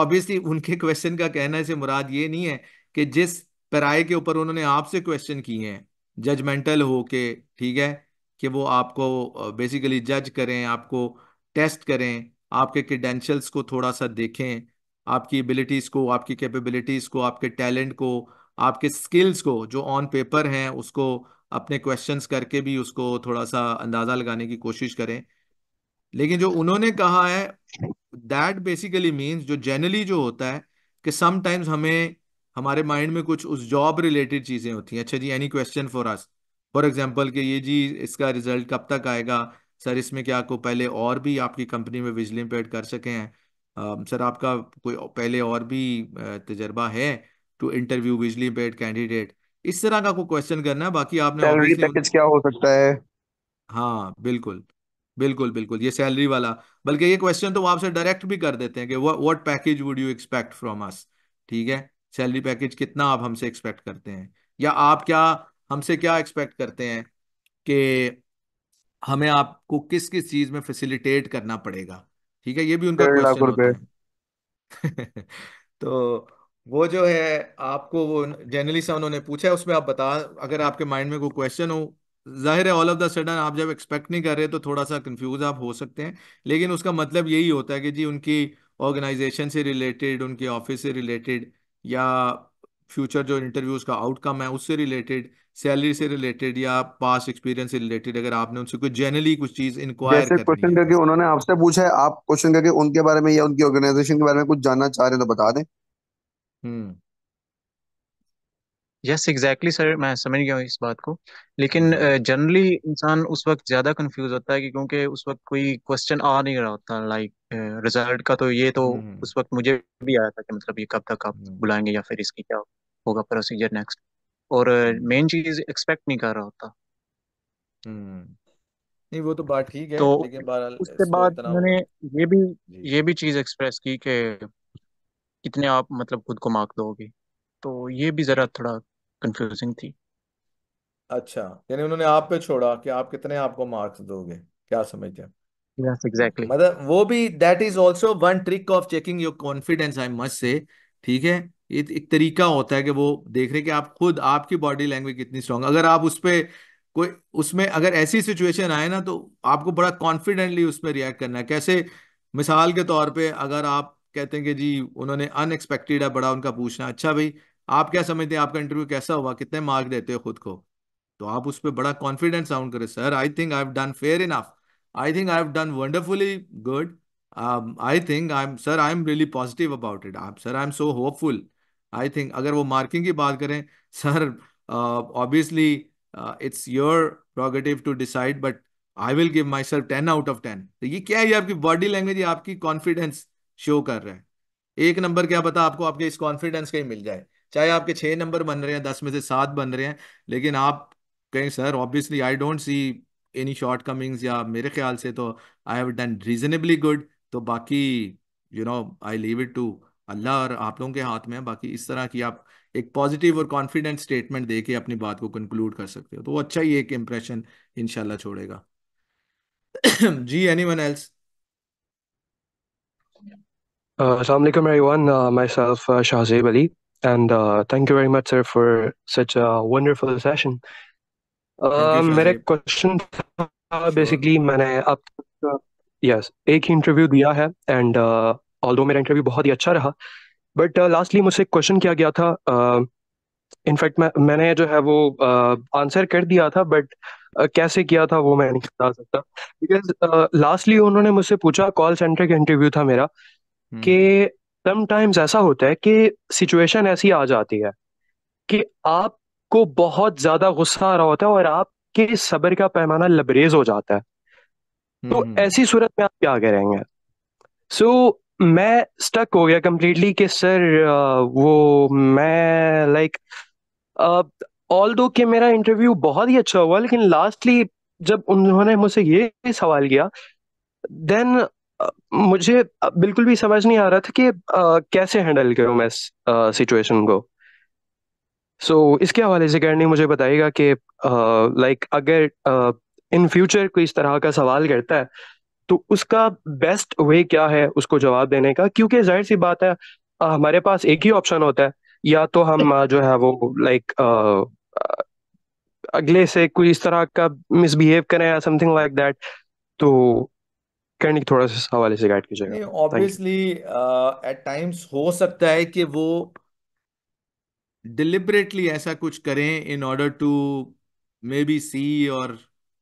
ऑब्वियसली उनके क्वेश्चन का कहना से मुराद ये नहीं है कि जिस पराये के ऊपर उन्होंने आपसे क्वेश्चन किए हैं जजमेंटल हो के ठीक है कि वो आपको बेसिकली जज करें आपको टेस्ट करें आपके क्रेडेंशल्स को थोड़ा सा देखें आपकी एबिलिटीज़ को आपकी कैपेबिलिटीज़ को आपके टैलेंट को आपके स्किल्स को जो ऑन पेपर हैं उसको अपने क्वेश्चंस करके भी उसको थोड़ा सा अंदाजा लगाने की कोशिश करें लेकिन जो उन्होंने कहा है दैट बेसिकली मीन्स जो जनरली जो होता है कि समटाइम्स हमें हमारे माइंड में कुछ उस जॉब रिलेटेड चीज़ें होती हैं अच्छा जी any question for us for example कि ये जी इसका रिजल्ट कब तक आएगा सर इसमें क्या आपको पहले और भी आपकी कंपनी में विजली पेड कर सके हैं सर आपका कोई पहले और भी तजर्बा है to interview wisely paid candidate इस तरह का कोई क्वेश्चन करना है बाकी आपने सैलरी पैकेज क्या हो सकता है हाँ बिल्कुल बिल्कुल बिल्कुल ये सैलरी वाला बल्कि ये क्वेश्चन तो आपसे डायरेक्ट भी कर देते हैं कि what package would you expect from us ठीक है सैलरी पैकेज कितना आप हमसे एक्सपेक्ट करते हैं या आप क्या हमसे क्या एक्सपेक्ट करते हैं कि हमें आपको किस किस चीज में फैसिलिटेट करना पड़ेगा ठीक है ये भी उनका क्वेश्चन [laughs] तो वो जो है आपको वो जनरली से उन्होंने पूछा है उसमें आप बता अगर आपके माइंड में कोई क्वेश्चन हो जाहिर है ऑल ऑफ द सडन आप जब एक्सपेक्ट नहीं कर रहे तो थोड़ा सा कंफ्यूज आप हो सकते हैं लेकिन उसका मतलब यही होता है कि जी उनकी ऑर्गेनाइजेशन से रिलेटेड उनके ऑफिस से रिलेटेड या फ्यूचर जो इंटरव्यूज का आउटकम है उससे रिलेटेड सैलरी से रिलेटेड या पास एक्सपीरियंस से रिलेटेड अगर आपने उनसे कुछ जनरली कुछ चीज इंक्वायर जैसे क्वेश्चन करके उन्होंने आपसे पूछा है आप क्वेश्चन करके उनके बारे में या उनकी ऑर्गेनाइजेशन के बारे में कुछ जानना चाह रहे हैं तो बता दें यस एग्जैक्टली सर मैं समझ गया हूँ इस बात को लेकिन जनरली uh, इंसान उस वक्त ज़्यादा कंफ्यूज होता है कि क्योंकि उस वक्त कोई क्वेश्चन आ नहीं रहा होता लाइक रिजल्ट का तो ये तो हम्म, हम्म उस वक्त मुझे भी आया था कि मतलब ये कब तक आप हम्म बुलाएंगे या फिर इसकी क्या होगा प्रोसीजर नेक्स्ट और हम्म मेन चीज़ एक्सपेक्ट नहीं कर रहा होता हम्म। नहीं वो तो बात ठीक है तो लेकिन बहरहाल उसके इसको बाद इतना मैंने ये भी जी ये भी चीज़ एक्सप्रेस की कि कितने आप मतलब खुद को मार्क दोगे तो ये भी जरा थोड़ा कंफ्यूजिंग थी अच्छा यानी उन्होंने आप पे छोड़ा कि आप कितने आपको मार्क्स दोगे क्या समझ गया यस एग्जैक्टली मतलब वो भी that is also one trick of checking your confidence I must say ठीक है एक एक तरीका होता है कि वो देख रहे कि आप खुद आपकी बॉडी लैंग्वेज कितनी स्ट्रांग अगर आप उस पर कोई उसमें अगर ऐसी सिचुएशन आए ना तो आपको बड़ा कॉन्फिडेंटली उसमें रिएक्ट करना है कैसे मिसाल के तौर पे अगर आप कहते हैं कि जी उन्होंने अनएक्सपेक्टेड है बड़ा उनका पूछना अच्छा भाई आप क्या समझते हैं आपका इंटरव्यू कैसा हुआ कितने मार्क देते हो खुद को तो आप उस पर बड़ा कॉन्फिडेंस साउंड करें sir I think I have done fair enough I think I have done wonderfully good I think I am sir I am really positive about it sir I am so hopeful I think अगर वो marking की बात करें sir obviously it's your prerogative to decide but I will give my sir ten out of ten तो ये क्या है आपकी बॉडी लैंग्वेज आपकी कॉन्फिडेंस शो कर रहा है एक नंबर क्या पता आपको आपके इस कॉन्फिडेंस का ही मिल जाए चाहे आपके छह नंबर बन रहे हैं दस में से सात बन रहे हैं लेकिन आप कहें sir obviously I don't see any shortcomings या मेरे ख्याल से तो I have done reasonably good तो बाकी you know I leave it to Allah और आप लोगों के हाथ में है बाकी इस तरह की आप एक पॉजिटिव और कॉन्फिडेंट स्टेटमेंट दे के अपनी बात को कंक्लूड कर सकते हो तो वो अच्छा ही एक इम्प्रेशन इनशाला छोड़ेगा [clears throat] जी anyone else Uh, Assalamu alaikum, everyone. Uh, myself, uh, Shahzeb Ali, and uh, thank you very much, sir, for such a wonderful session. मेरा क्वेश्चन बेसिकली मैंने अब यस uh, एक इंटरव्यू दिया है एंड ऑल दो मेरा interview बहुत ही अच्छा रहा बट लास्टली uh, मुझसे क्वेश्चन किया गया था इनफैक्ट मैंने जो है वो आंसर कर दिया था बट कैसे किया था वो मैं नहीं बता सकता बिकॉज लास्टली उन्होंने मुझसे पूछा कॉल सेंटर का इंटरव्यू था मेरा कि समटाइम्स हम्म। ऐसा होता है कि सिचुएशन ऐसी आ जाती है कि आपको बहुत ज्यादा गुस्सा आ रहा होता है और आपके सब्र का पैमाना लबरेज हो जाता है तो हम्म। ऐसी सूरत में आप क्या करेंगे सो so, मैं स्टक हो गया कम्प्लीटली कि सर वो मैं लाइक ऑल दो कि मेरा इंटरव्यू बहुत ही अच्छा हुआ लेकिन लास्टली जब उन्होंने मुझसे ये सवाल किया देन मुझे बिल्कुल भी समझ नहीं आ रहा था कि कैसे हैंडल करूं मैं इस सिचुएशन को सो so, इसके हवाले से कहने मुझे बताएगा कि लाइक अगर इन फ्यूचर कोई इस तरह का सवाल करता है तो उसका बेस्ट वे क्या है उसको जवाब देने का क्योंकि जाहिर सी बात है हमारे पास एक ही ऑप्शन होता है या तो हम जो है वो लाइक अगले से कोई इस तरह का मिसबिहेव करें या समथिंग लाइक दैट तो कैंडी थोड़ा सा हवाले से गाइड कीजिएगा ऑब्वियसली एट टाइम्स हो सकता है कि वो डिलिबरेटली ऐसा कुछ करें in order to maybe see और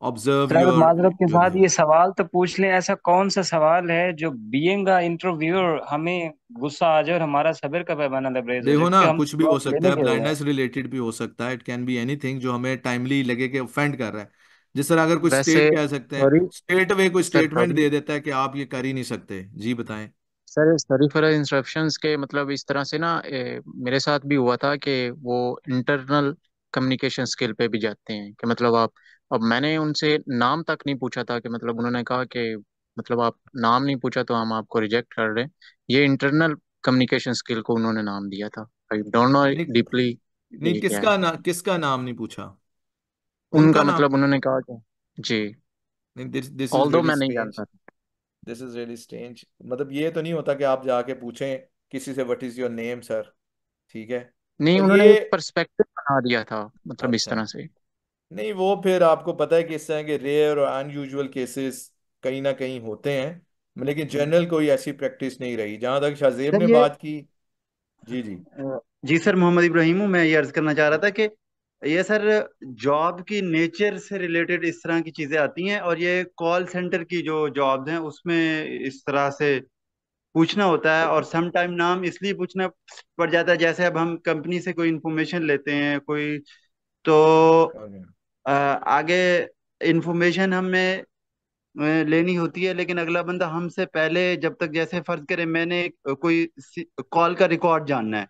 ऑब्जर्व माजरत के साथ ये सवाल तो पूछ लें ऐसा कौन सा सवाल है जो बीइंग इंटरव्यूअर हमें गुस्सा आ जाए और हमारा सबर का पैमाना लबरेज हो देखो ना कुछ भी हो सकता है ब्लाइंडनेस रिलेटेड भी हो सकता है इट कैन बी एनीथिंग जो हमें टाइमली लगे के ऑफेंड कर रहा है जिस तरह अगर कुछ स्टेट कह सकते हैं स्टेट वे कोई स्टेटमेंट दे देता है कि आप ये कर ही नहीं सकते जी बताएं सर सॉरी फॉर इंटरप्शंस के मतलब इस तरह से ना ए, मेरे साथ भी हुआ था कि वो इंटरनल कम्युनिकेशन स्किल पे भी जाते हैं कि मतलब आप अब मैंने उनसे नाम तक नहीं पूछा था कि मतलब उन्होंने कहा कि मतलब आप नाम नहीं पूछा तो हम आपको रिजेक्ट कर रहे हैं ये इंटरनल कम्युनिकेशन स्किल को उन्होंने नाम दिया था आई डोंट नो डीपली नहीं किसका ना किसका नाम नहीं पूछा उनका उनका मतलब उन्होंने कहा क्या जी नहीं दिस दिस इज ऑल्दो मैं नहीं जानता था दिस इज रियली स्ट्रेंज मतलब ये तो नहीं होता कि आप जाके पूछें किसी से what is your name sir ठीक है नहीं तो उन्होंने ये एक पर्सपेक्टिव बना दिया था मतलब इस अच्छा तरह से नहीं वो फिर आपको पता है कि इस तरह के रेयर और अनयूजुअल केसेस कहीं ना कहीं होते हैं लेकिन जनरल कोई ऐसी प्रैक्टिस नहीं रही जहां तक शाहजेब सर ने ये बात की जी जी जी सर मोहम्मद इब्राहिम हूँ मैं ये अर्ज करना चाह रहा था कि ये सर जॉब की नेचर से रिलेटेड इस तरह की चीजें आती हैं और ये कॉल सेंटर की जो जॉब हैं उसमें इस तरह से पूछना होता है और सम टाइम नाम इसलिए पूछना पड़ जाता है जैसे अब हम कंपनी से कोई इन्फॉर्मेशन लेते हैं कोई तो आ, आगे इन्फॉर्मेशन हमें लेनी होती है लेकिन अगला बंदा हमसे पहले जब तक जैसे फर्ज करे मैंने कोई कॉल का रिकॉर्ड जानना है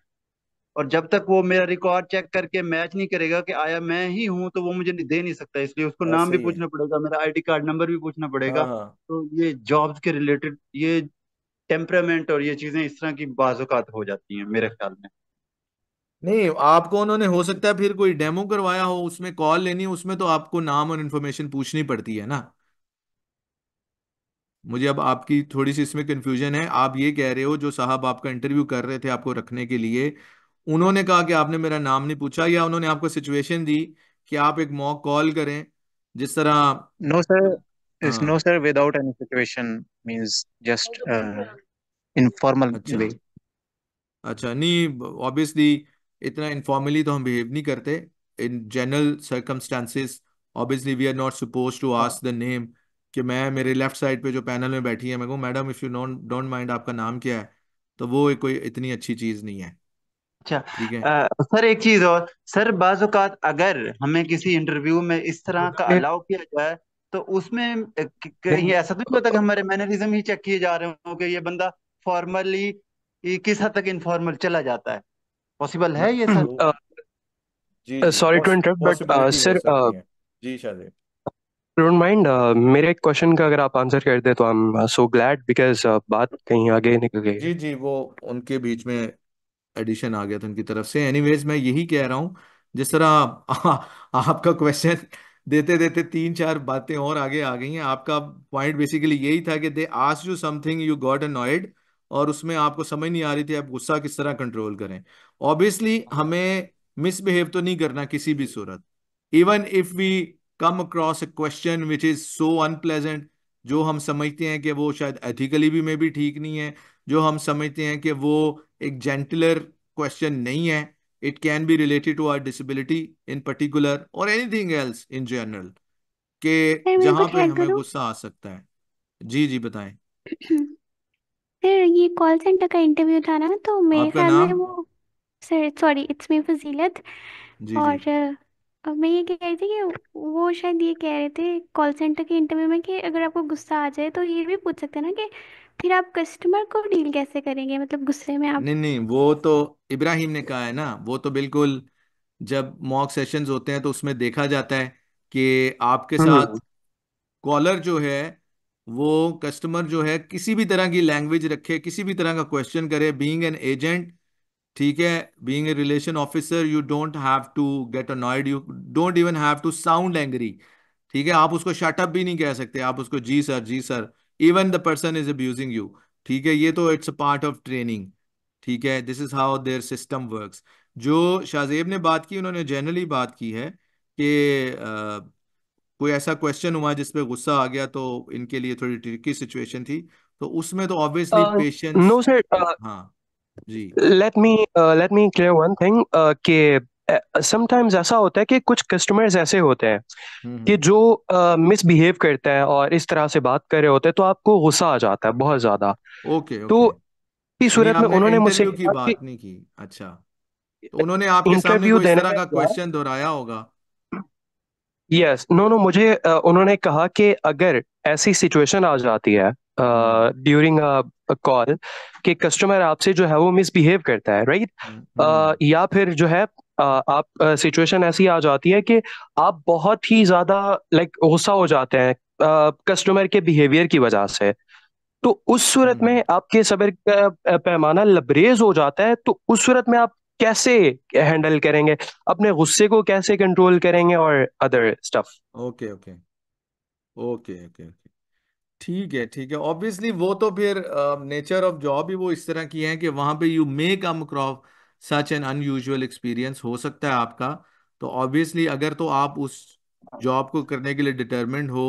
और जब तक वो मेरा रिकॉर्ड चेक करके मैच नहीं करेगा कि आया मैं ही हूँ तो वो मुझे दे नहीं सकता इसलिए उसको नाम भी पूछना पड़ेगा मेरा आईडी कार्ड नंबर भी पूछना पड़ेगा तो ये जॉब्स के रिलेटेड ये टेम्परामेंट और ये चीजें इस तरह की बाजुकात हो जाती हैं मेरे ख्याल में नहीं आपको उन्होंने हो सकता है फिर कोई डेमो करवाया हो उसमें कॉल लेनी हो उसमें तो आपको नाम और इन्फॉर्मेशन पूछनी पड़ती है ना मुझे अब आपकी थोड़ी सी इसमें कंफ्यूजन है आप ये कह रहे हो जो साहब आपका इंटरव्यू कर रहे थे आपको रखने के लिए उन्होंने कहा कि आपने मेरा नाम नहीं पूछा या उन्होंने आपको सिचुएशन दी कि आप एक मॉक कॉल करें जिस तरह no sir it's no sir without any situation means just informal way अच्छा नहीं ऑब्वियसली इतना इनफॉर्मली तो हम बिहेव नहीं करते in general circumstances obviously we are not suppose to ask the name कि मैं मेरे लेफ्ट साइड पे जो पैनल में बैठी है मैं कहूँ madam if you don't mind आपका नाम क्या है तो वो कोई इतनी अच्छी चीज़ नहीं है अच्छा ठीक है अ, सर एक चीज और सर बाजुकात अगर हमें किसी इंटरव्यू में इस तरह का अलाउ किया जाए तो उसमें कहीं ऐसा तो नहीं होता कि हमारे मैनरिज्म ही चेक किए जा रहे हो कि ये बंदा फॉर्मली किस हद तक इनफॉर्मल चला जाता है पॉसिबल है ये sir sorry to interrupt but sir जी शादी डोंट माइंड मेरे एक क्वेश्चन का अगर आप आंसर कर दे तो I am so glad because बात कहीं आगे निकल गई जी जी वो उनके बीच में एडिशन आ गया था उनकी तरफ से एनीवेज मैं यही कह रहा हूँ जिस तरह आपका क्वेश्चन देते देते तीन चार बातें और आगे आ गई हैं आपका पॉइंट बेसिकली यही था कि they ask you something you got annoyed और उसमें आपको समझ नहीं आ रही थी आप गुस्सा किस तरह कंट्रोल करें ऑब्वियसली हमें मिसबिहेव तो नहीं करना किसी भी सूरत even if we come across a question which is so unpleasant जो हम समझते हैं कि वो शायद एथिकली भी मे भी ठीक नहीं है जो हम समझते हैं कि वो एक जेंटलर क्वेश्चन नहीं है it can be related to our disability in particular or anything else in general के जहां पे हमें गुस्सा आ सकता है जी जी बताएं सर [clears throat] ये कॉल सेंटर का इंटरव्यू था ना तो मेरे आपका ख्याल में नाम वो सर सॉरी इट्स मी फजीलत जी जी और अ, मैं ये कह रही थी कि वो शायद ये कह रहे थे कॉल सेंटर के इंटरव्यू में कि अगर आपको गुस्सा आ जाए तो ये भी पूछ सकते हैं ना कि फिर आप कस्टमर को डील कैसे करेंगे मतलब गुस्से में आप नहीं नहीं वो तो इब्राहिम ने कहा है ना वो तो बिल्कुल जब मॉक सेशंस होते हैं तो उसमें देखा जाता है कि आपके हम्म। साथ कॉलर जो है वो कस्टमर जो है किसी भी तरह की लैंग्वेज रखे किसी भी तरह का क्वेश्चन करे बीइंग एन एजेंट ठीक है being a relation officer you don't have to get annoyed you don't even have to sound angry ठीक है आप उसको शटअप भी नहीं कह सकते आप उसको जी सर जी sir even the person is abusing you ठीक है ये तो it's a part of training ठीक है this is how their system works जो शाहजेब ने बात की उन्होंने जनरली बात की है कि कोई ऐसा क्वेश्चन हुआ जिसपे गुस्सा आ गया तो इनके लिए थोड़ी ट्रिकी सिचुएशन थी तो उसमें तो ऑब्वियसली पेशेंस नो सर हाँ जी let me let me clear one thing के समटाइम्स ऐसा होता है कि कुछ कस्टमर्स ऐसे होते हैं हम्म, कि हम्म। जो मिसबिहेव uh, करते हैं और इस तरह से बात कर रहे होते हैं तो आपको गुस्सा आ जाता है बहुत ज्यादा ओके okay, okay. तो इस सूरत में उन्होंने मुझसे की बात नहीं की अच्छा तो उन्होंने आपके सामने कोई इस तरह का क्वेश्चन दोहराया होगा यस नो नो मुझे uh, उन्होंने कहा कि अगर ऐसी सिचुएशन आ जाती है ड्यूरिंग हम्म, कॉल कि कस्टमर आपसे जो है वो मिसबिहेव करता है राइट right? uh, या फिर जो है आप सिचुएशन ऐसी आ जाती है कि आप बहुत ही ज्यादा लाइक गुस्सा हो जाते हैं कस्टमर के बिहेवियर की वजह से तो उस सूरत हम्म। में आपके सबर का पैमाना लबरेज हो जाता है तो उस सूरत में आप कैसे हैंडल करेंगे अपने गुस्से को कैसे कंट्रोल करेंगे और other stuff okay okay okay okay ठीक है ठीक है ऑब्वियसली वो तो फिर नेचर ऑफ जॉब ही वो इस तरह की है कि वहां पे you may come across such an unusual experience हो सकता है आपका तो ऑब्वियसली अगर तो आप उस जॉब को करने के लिए डिटर्मेंट हो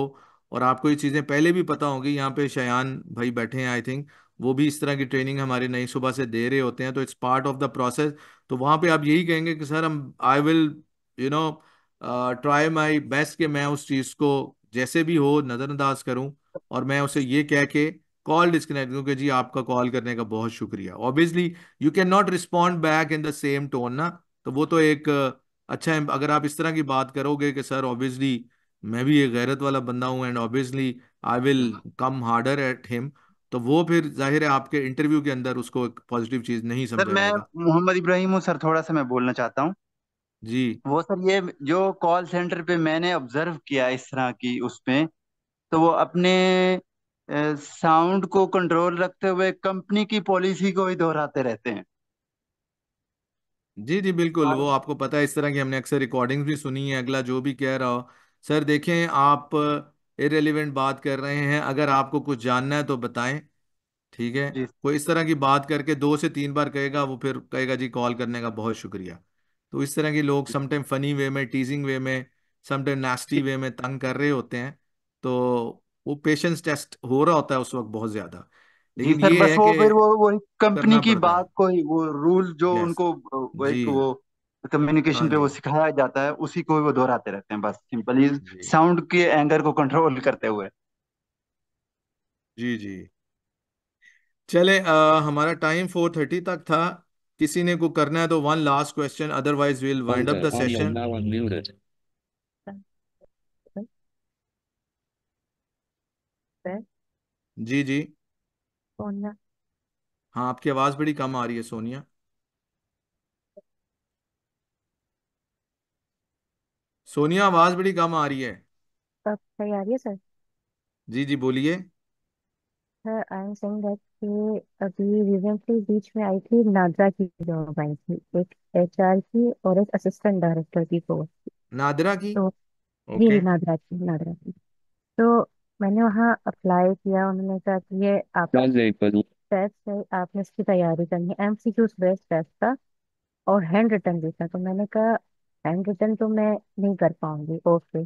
और आपको ये चीज़ें पहले भी पता होंगी यहाँ पे शयान भाई बैठे हैं आई थिंक वो भी इस तरह की ट्रेनिंग हमारे नई सुबह से दे रहे होते हैं तो it's part of the process तो वहाँ पे आप यही कहेंगे कि सर हम I will you know try my best कि मैं उस चीज़ को जैसे भी हो नज़रअंदाज करूँ और मैं उसे ये कह के कॉल डिस्कनेक्ट क्योंकि जी आपका कॉल करने का बहुत शुक्रिया obviously you can not respond back in the same tone ना तो वो तो एक अच्छा है अगर आप इस तरह की बात करोगे कि सर ऑब्वियसली मैं भी एक गैरत वाला बंदा हूँ and obviously I will come harder at him तो वो फिर जाहिर है आपके इंटरव्यू के अंदर उसको एक पॉजिटिव चीज नहीं समझ सर मैं मोहम्मद इब्राहिम हूँ सर थोड़ा सा मैं बोलना चाहता हूँ जी वो सर ये जो कॉल सेंटर पे मैंने ऑब्जर्व किया इस तरह की उसमें तो वो अपने साउंड को कंट्रोल रखते हुए कंपनी की पॉलिसी को ही दोहराते रहते हैं जी जी बिल्कुल वो आपको पता है इस तरह की हमने अक्सर रिकॉर्डिंग्स भी सुनी है अगला जो भी कह रहा हो सर देखें आप इरेलीवेंट बात कर रहे हैं अगर आपको कुछ जानना है तो बताएं ठीक है कोई इस तरह की बात करके दो से तीन बार कहेगा वो फिर कहेगा जी कॉल करने का बहुत शुक्रिया तो इस तरह के लोग समटाइम फनी वे में टीजिंग वे में समटाइम नास्टी वे में तंग कर रहे होते हैं तो वो पेशेंस टेस्ट हो रहा होता है उस वक्त बहुत ज्यादा लेकिन ये बस है वो कि फिर वो वो कंपनी करना की पड़ता है बात को ही वो रूल जो यस उनको वो जी एक वो हाँ कम्युनिकेशन पे जी वो हाँ सिखाया जाता है उसी को ही वो दोहराते रहते हैं बस सिंपली जी साउंड के एंगर को कंट्रोल करते हुए जी जी चले आ, हमारा टाइम फोर थर्टी तक था किसी ने को करना है तो one last question otherwise will wind up the session सकता है जी जी सोनिया हाँ आपकी आवाज बड़ी कम आ रही है सोनिया सोनिया आवाज बड़ी कम आ रही है अब सही आ रही है सर जी जी बोलिए sir I am saying that कि अभी रिसेंटली बीच में आई थी नादरा की जॉब आई थी एक एचआर की और एक असिस्टेंट डायरेक्टर की पोस्ट नादरा की तो जी ओके जी नादरा की नादरा की तो मैंने वहाँ अप्लाई किया उन्होंने कहा कि ये आपका ट्रांसलेट टेस्ट है आपने इसकी तैयारी करनी है एमसीक्यूज बेस्ड टेस्ट था और हैंड रिटन भी था तो मैंने कहा हैंड रिटन तो मैं नहीं कर पाऊंगी ओके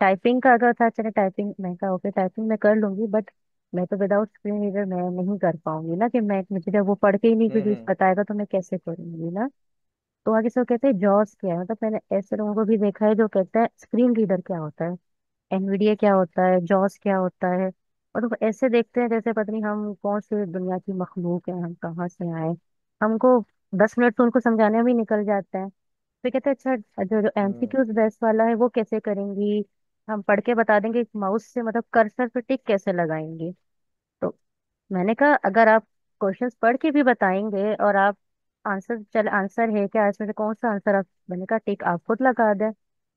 टाइपिंग का अगर था चलो टाइपिंग मैं कहा ओके टाइपिंग मैं कर लूंगी बट मैं तो विदाउट स्क्रीन रीडर मैं नहीं कर पाऊंगी ना कि मैं मुझे जब वो पढ़ के ही नहीं कुछ हम्म बताएगा तो मैं कैसे करूंगी ना तो आगे से वो कहते हैं जॉब्स क्या है मतलब मैंने ऐसे लोगों को भी देखा है जो कहता है स्क्रीन रीडर क्या होता है एनवीडिया क्या होता है जॉस क्या होता है और ऐसे देखते हैं जैसे पता नहीं हम कौन से दुनिया की मखलूक है हम कहाँ से आए हमको दस मिनट तो उनको समझाने में भी निकल जाते हैं फिर तो कहते हैं अच्छा जो जो एमसीक्यूज हाँ। बेस्ट वाला है वो कैसे करेंगी हम पढ़ के बता देंगे माउस से मतलब कर्सर पे टिक कैसे लगाएंगे तो मैंने कहा अगर आप क्वेश्चंस पढ़ के भी बताएंगे और आप आंसर चल आंसर है क्या इसमें से कौन सा आंसर आप मैंने कहा टिक आप खुद लगा दें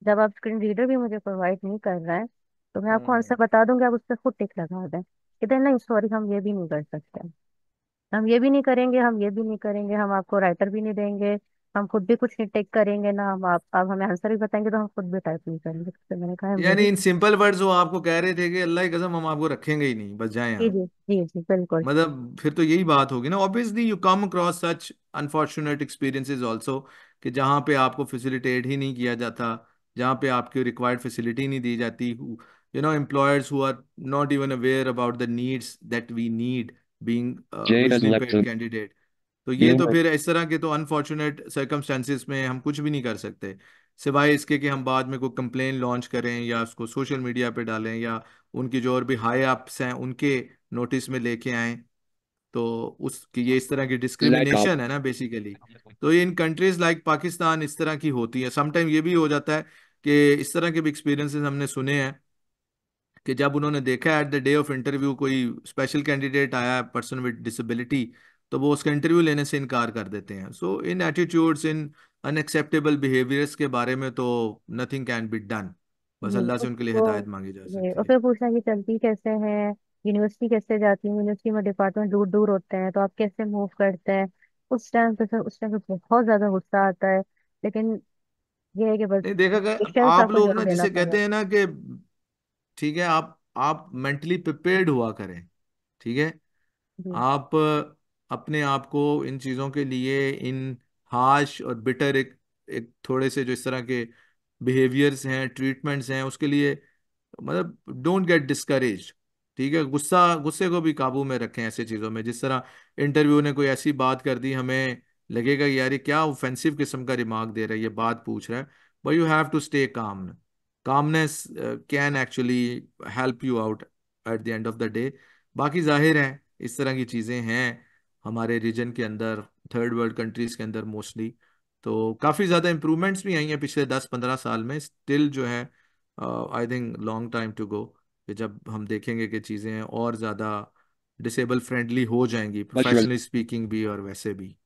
जब आप स्क्रीन रीडर भी मुझे प्रोवाइड नहीं कर रहा है तो मैं आपको आंसर हम्म। बता दूंगी आप उस पर खुद टिक लगा दें कि हैं नहीं सॉरी हम ये भी नहीं कर सकते हम ये भी नहीं करेंगे हम ये भी नहीं करेंगे हम आपको राइटर भी नहीं देंगे हम खुद भी कुछ नहीं टिक करेंगे ना हम आप आप हमें आंसर भी बताएंगे तो हम खुद भी टाइप नहीं करेंगे तो मैंने कहा हम यानी इन सिंपल वर्ड्स वो आपको कह रहे थे कि अल्लाह कसम हम आपको रखेंगे ही नहीं बस जाएं जी जी जी जी बिल्कुल मतलब फिर तो यही बात होगी ना obviously you come across such unfortunate experiences also कि जहां पे आपको फैसिलिटेट ही नहीं किया जाता जहाँ पे आपकी रिक्वायर्ड फैसिलिटी नहीं दी जाती you know employers who are not even aware about the needs that we need being candidate तो ये तो फिर इस तरह के तो अनफॉर्चुनेट सर्कमस्टांसिस में हम कुछ भी नहीं कर सकते सिवाय इसके कि हम बाद में कोई कंप्लेन लॉन्च करें या उसको सोशल मीडिया पे डालें या उनकी जो और भी हाई अप्स हैं उनके नोटिस में लेके आए तो उसकी ये इस तरह की डिस्क्रिमिनेशन है ना बेसिकली तो ये इन कंट्रीज लाइक पाकिस्तान इस तरह की होती है समटाइम ये भी हो जाता है कि इस तरह के भी एक्सपीरियंसेस हमने सुने हैं कि जब उन्होंने देखा at the day of interview कोई स्पेशल कैंडिडेट आया पर्सन विद डिसेबिलिटी तो वो उसका इंटरव्यू लेने से इनकार कर देते हैं so in attitudes in unacceptable behaviours के बारे में तो नथिंग कैन बी डन बस अल्लाह से हम्म, उनके लिए हिदायत मांगी जा सकती है फिर पूछना कि चलती कैसे है यूनिवर्सिटी कैसे जाती है यूनिवर्सिटी में डिपार्टमेंट दूर दूर होते हैं तो आप कैसे मूव करते हैं उस टाइम पे सर उस टाइम पे बहुत ज्यादा गुस्सा आता है लेकिन ये है कि बस नहीं देखा गया आप लोग ना जिसे कहते हैं ना कि ठीक है आप आप मेंटली प्रिपेयर्ड हुआ करें ठीक है आप अपने आप को इन चीजों के लिए इन हार्श और बिटर एक एक थोड़े से जो इस तरह के बिहेवियर्स हैं ट्रीटमेंट्स हैं उसके लिए मतलब डोंट गेट डिस्करेज ठीक है गुस्सा गुस्से को भी काबू में रखें ऐसी चीज़ों में जिस तरह इंटरव्यू ने कोई ऐसी बात कर दी हमें लगेगा यार ये क्या ऑफेंसिव किस्म का रिमार्क दे रहा है ये बात पूछ रहा है but you have to stay calm calmness can actually help you out at the end of the day बाकी जाहिर है इस तरह की चीज़ें हैं हमारे रीजन के अंदर थर्ड वर्ल्ड कंट्रीज़ के अंदर मोस्टली तो काफ़ी ज़्यादा इम्प्रूवमेंट्स भी आई हैं पिछले दस पंद्रह साल में स्टिल जो है I think long time to go जब हम देखेंगे कि चीज़ें और ज़्यादा डिसेबल फ्रेंडली हो जाएंगी प्रोफेशनली स्पीकिंग भी और वैसे भी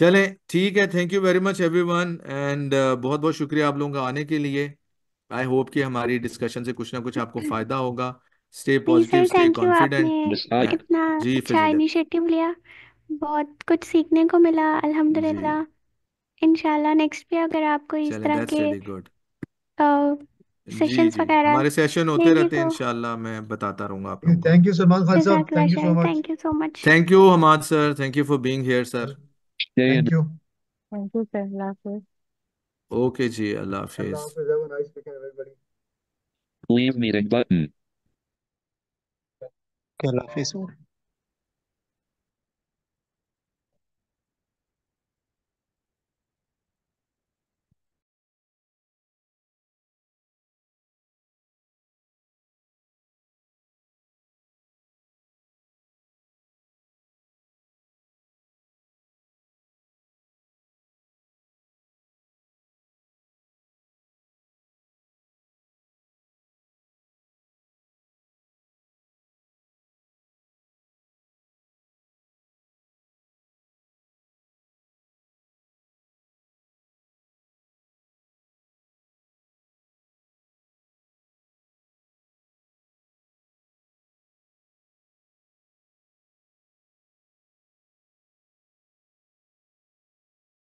चले ठीक है thank you very much everyone and बहुत बहुत शुक्रिया आप लोगों का आने के लिए आई होप कि हमारी डिस्कशन से कुछ ना कुछ आपको फायदा होगा स्टे पॉजिटिव स्टे कॉन्फिडेंट कितना जी अच्छा इनिशिएटिव लिया बहुत कुछ सीखने को मिला अल्हम्दुलिल्लाह इंशाल्लाह नेक्स्ट भी अगर आपको इस तरह के really सेशंस वगैरह हमारे सेशन होते रहते हैं तो इंशाल्लाह मैं बताता रहूंगा आप लोगों को थैंक यू सलमान खान साहब thank you so much thank you Hamad sir thank you for being here sir Thank you. Thank you, sir. Allah Hafiz. Okay, G. Allah Hafiz. Allah Hafiz. Have a nice weekend, everybody. Leave meeting button. Allah Hafiz.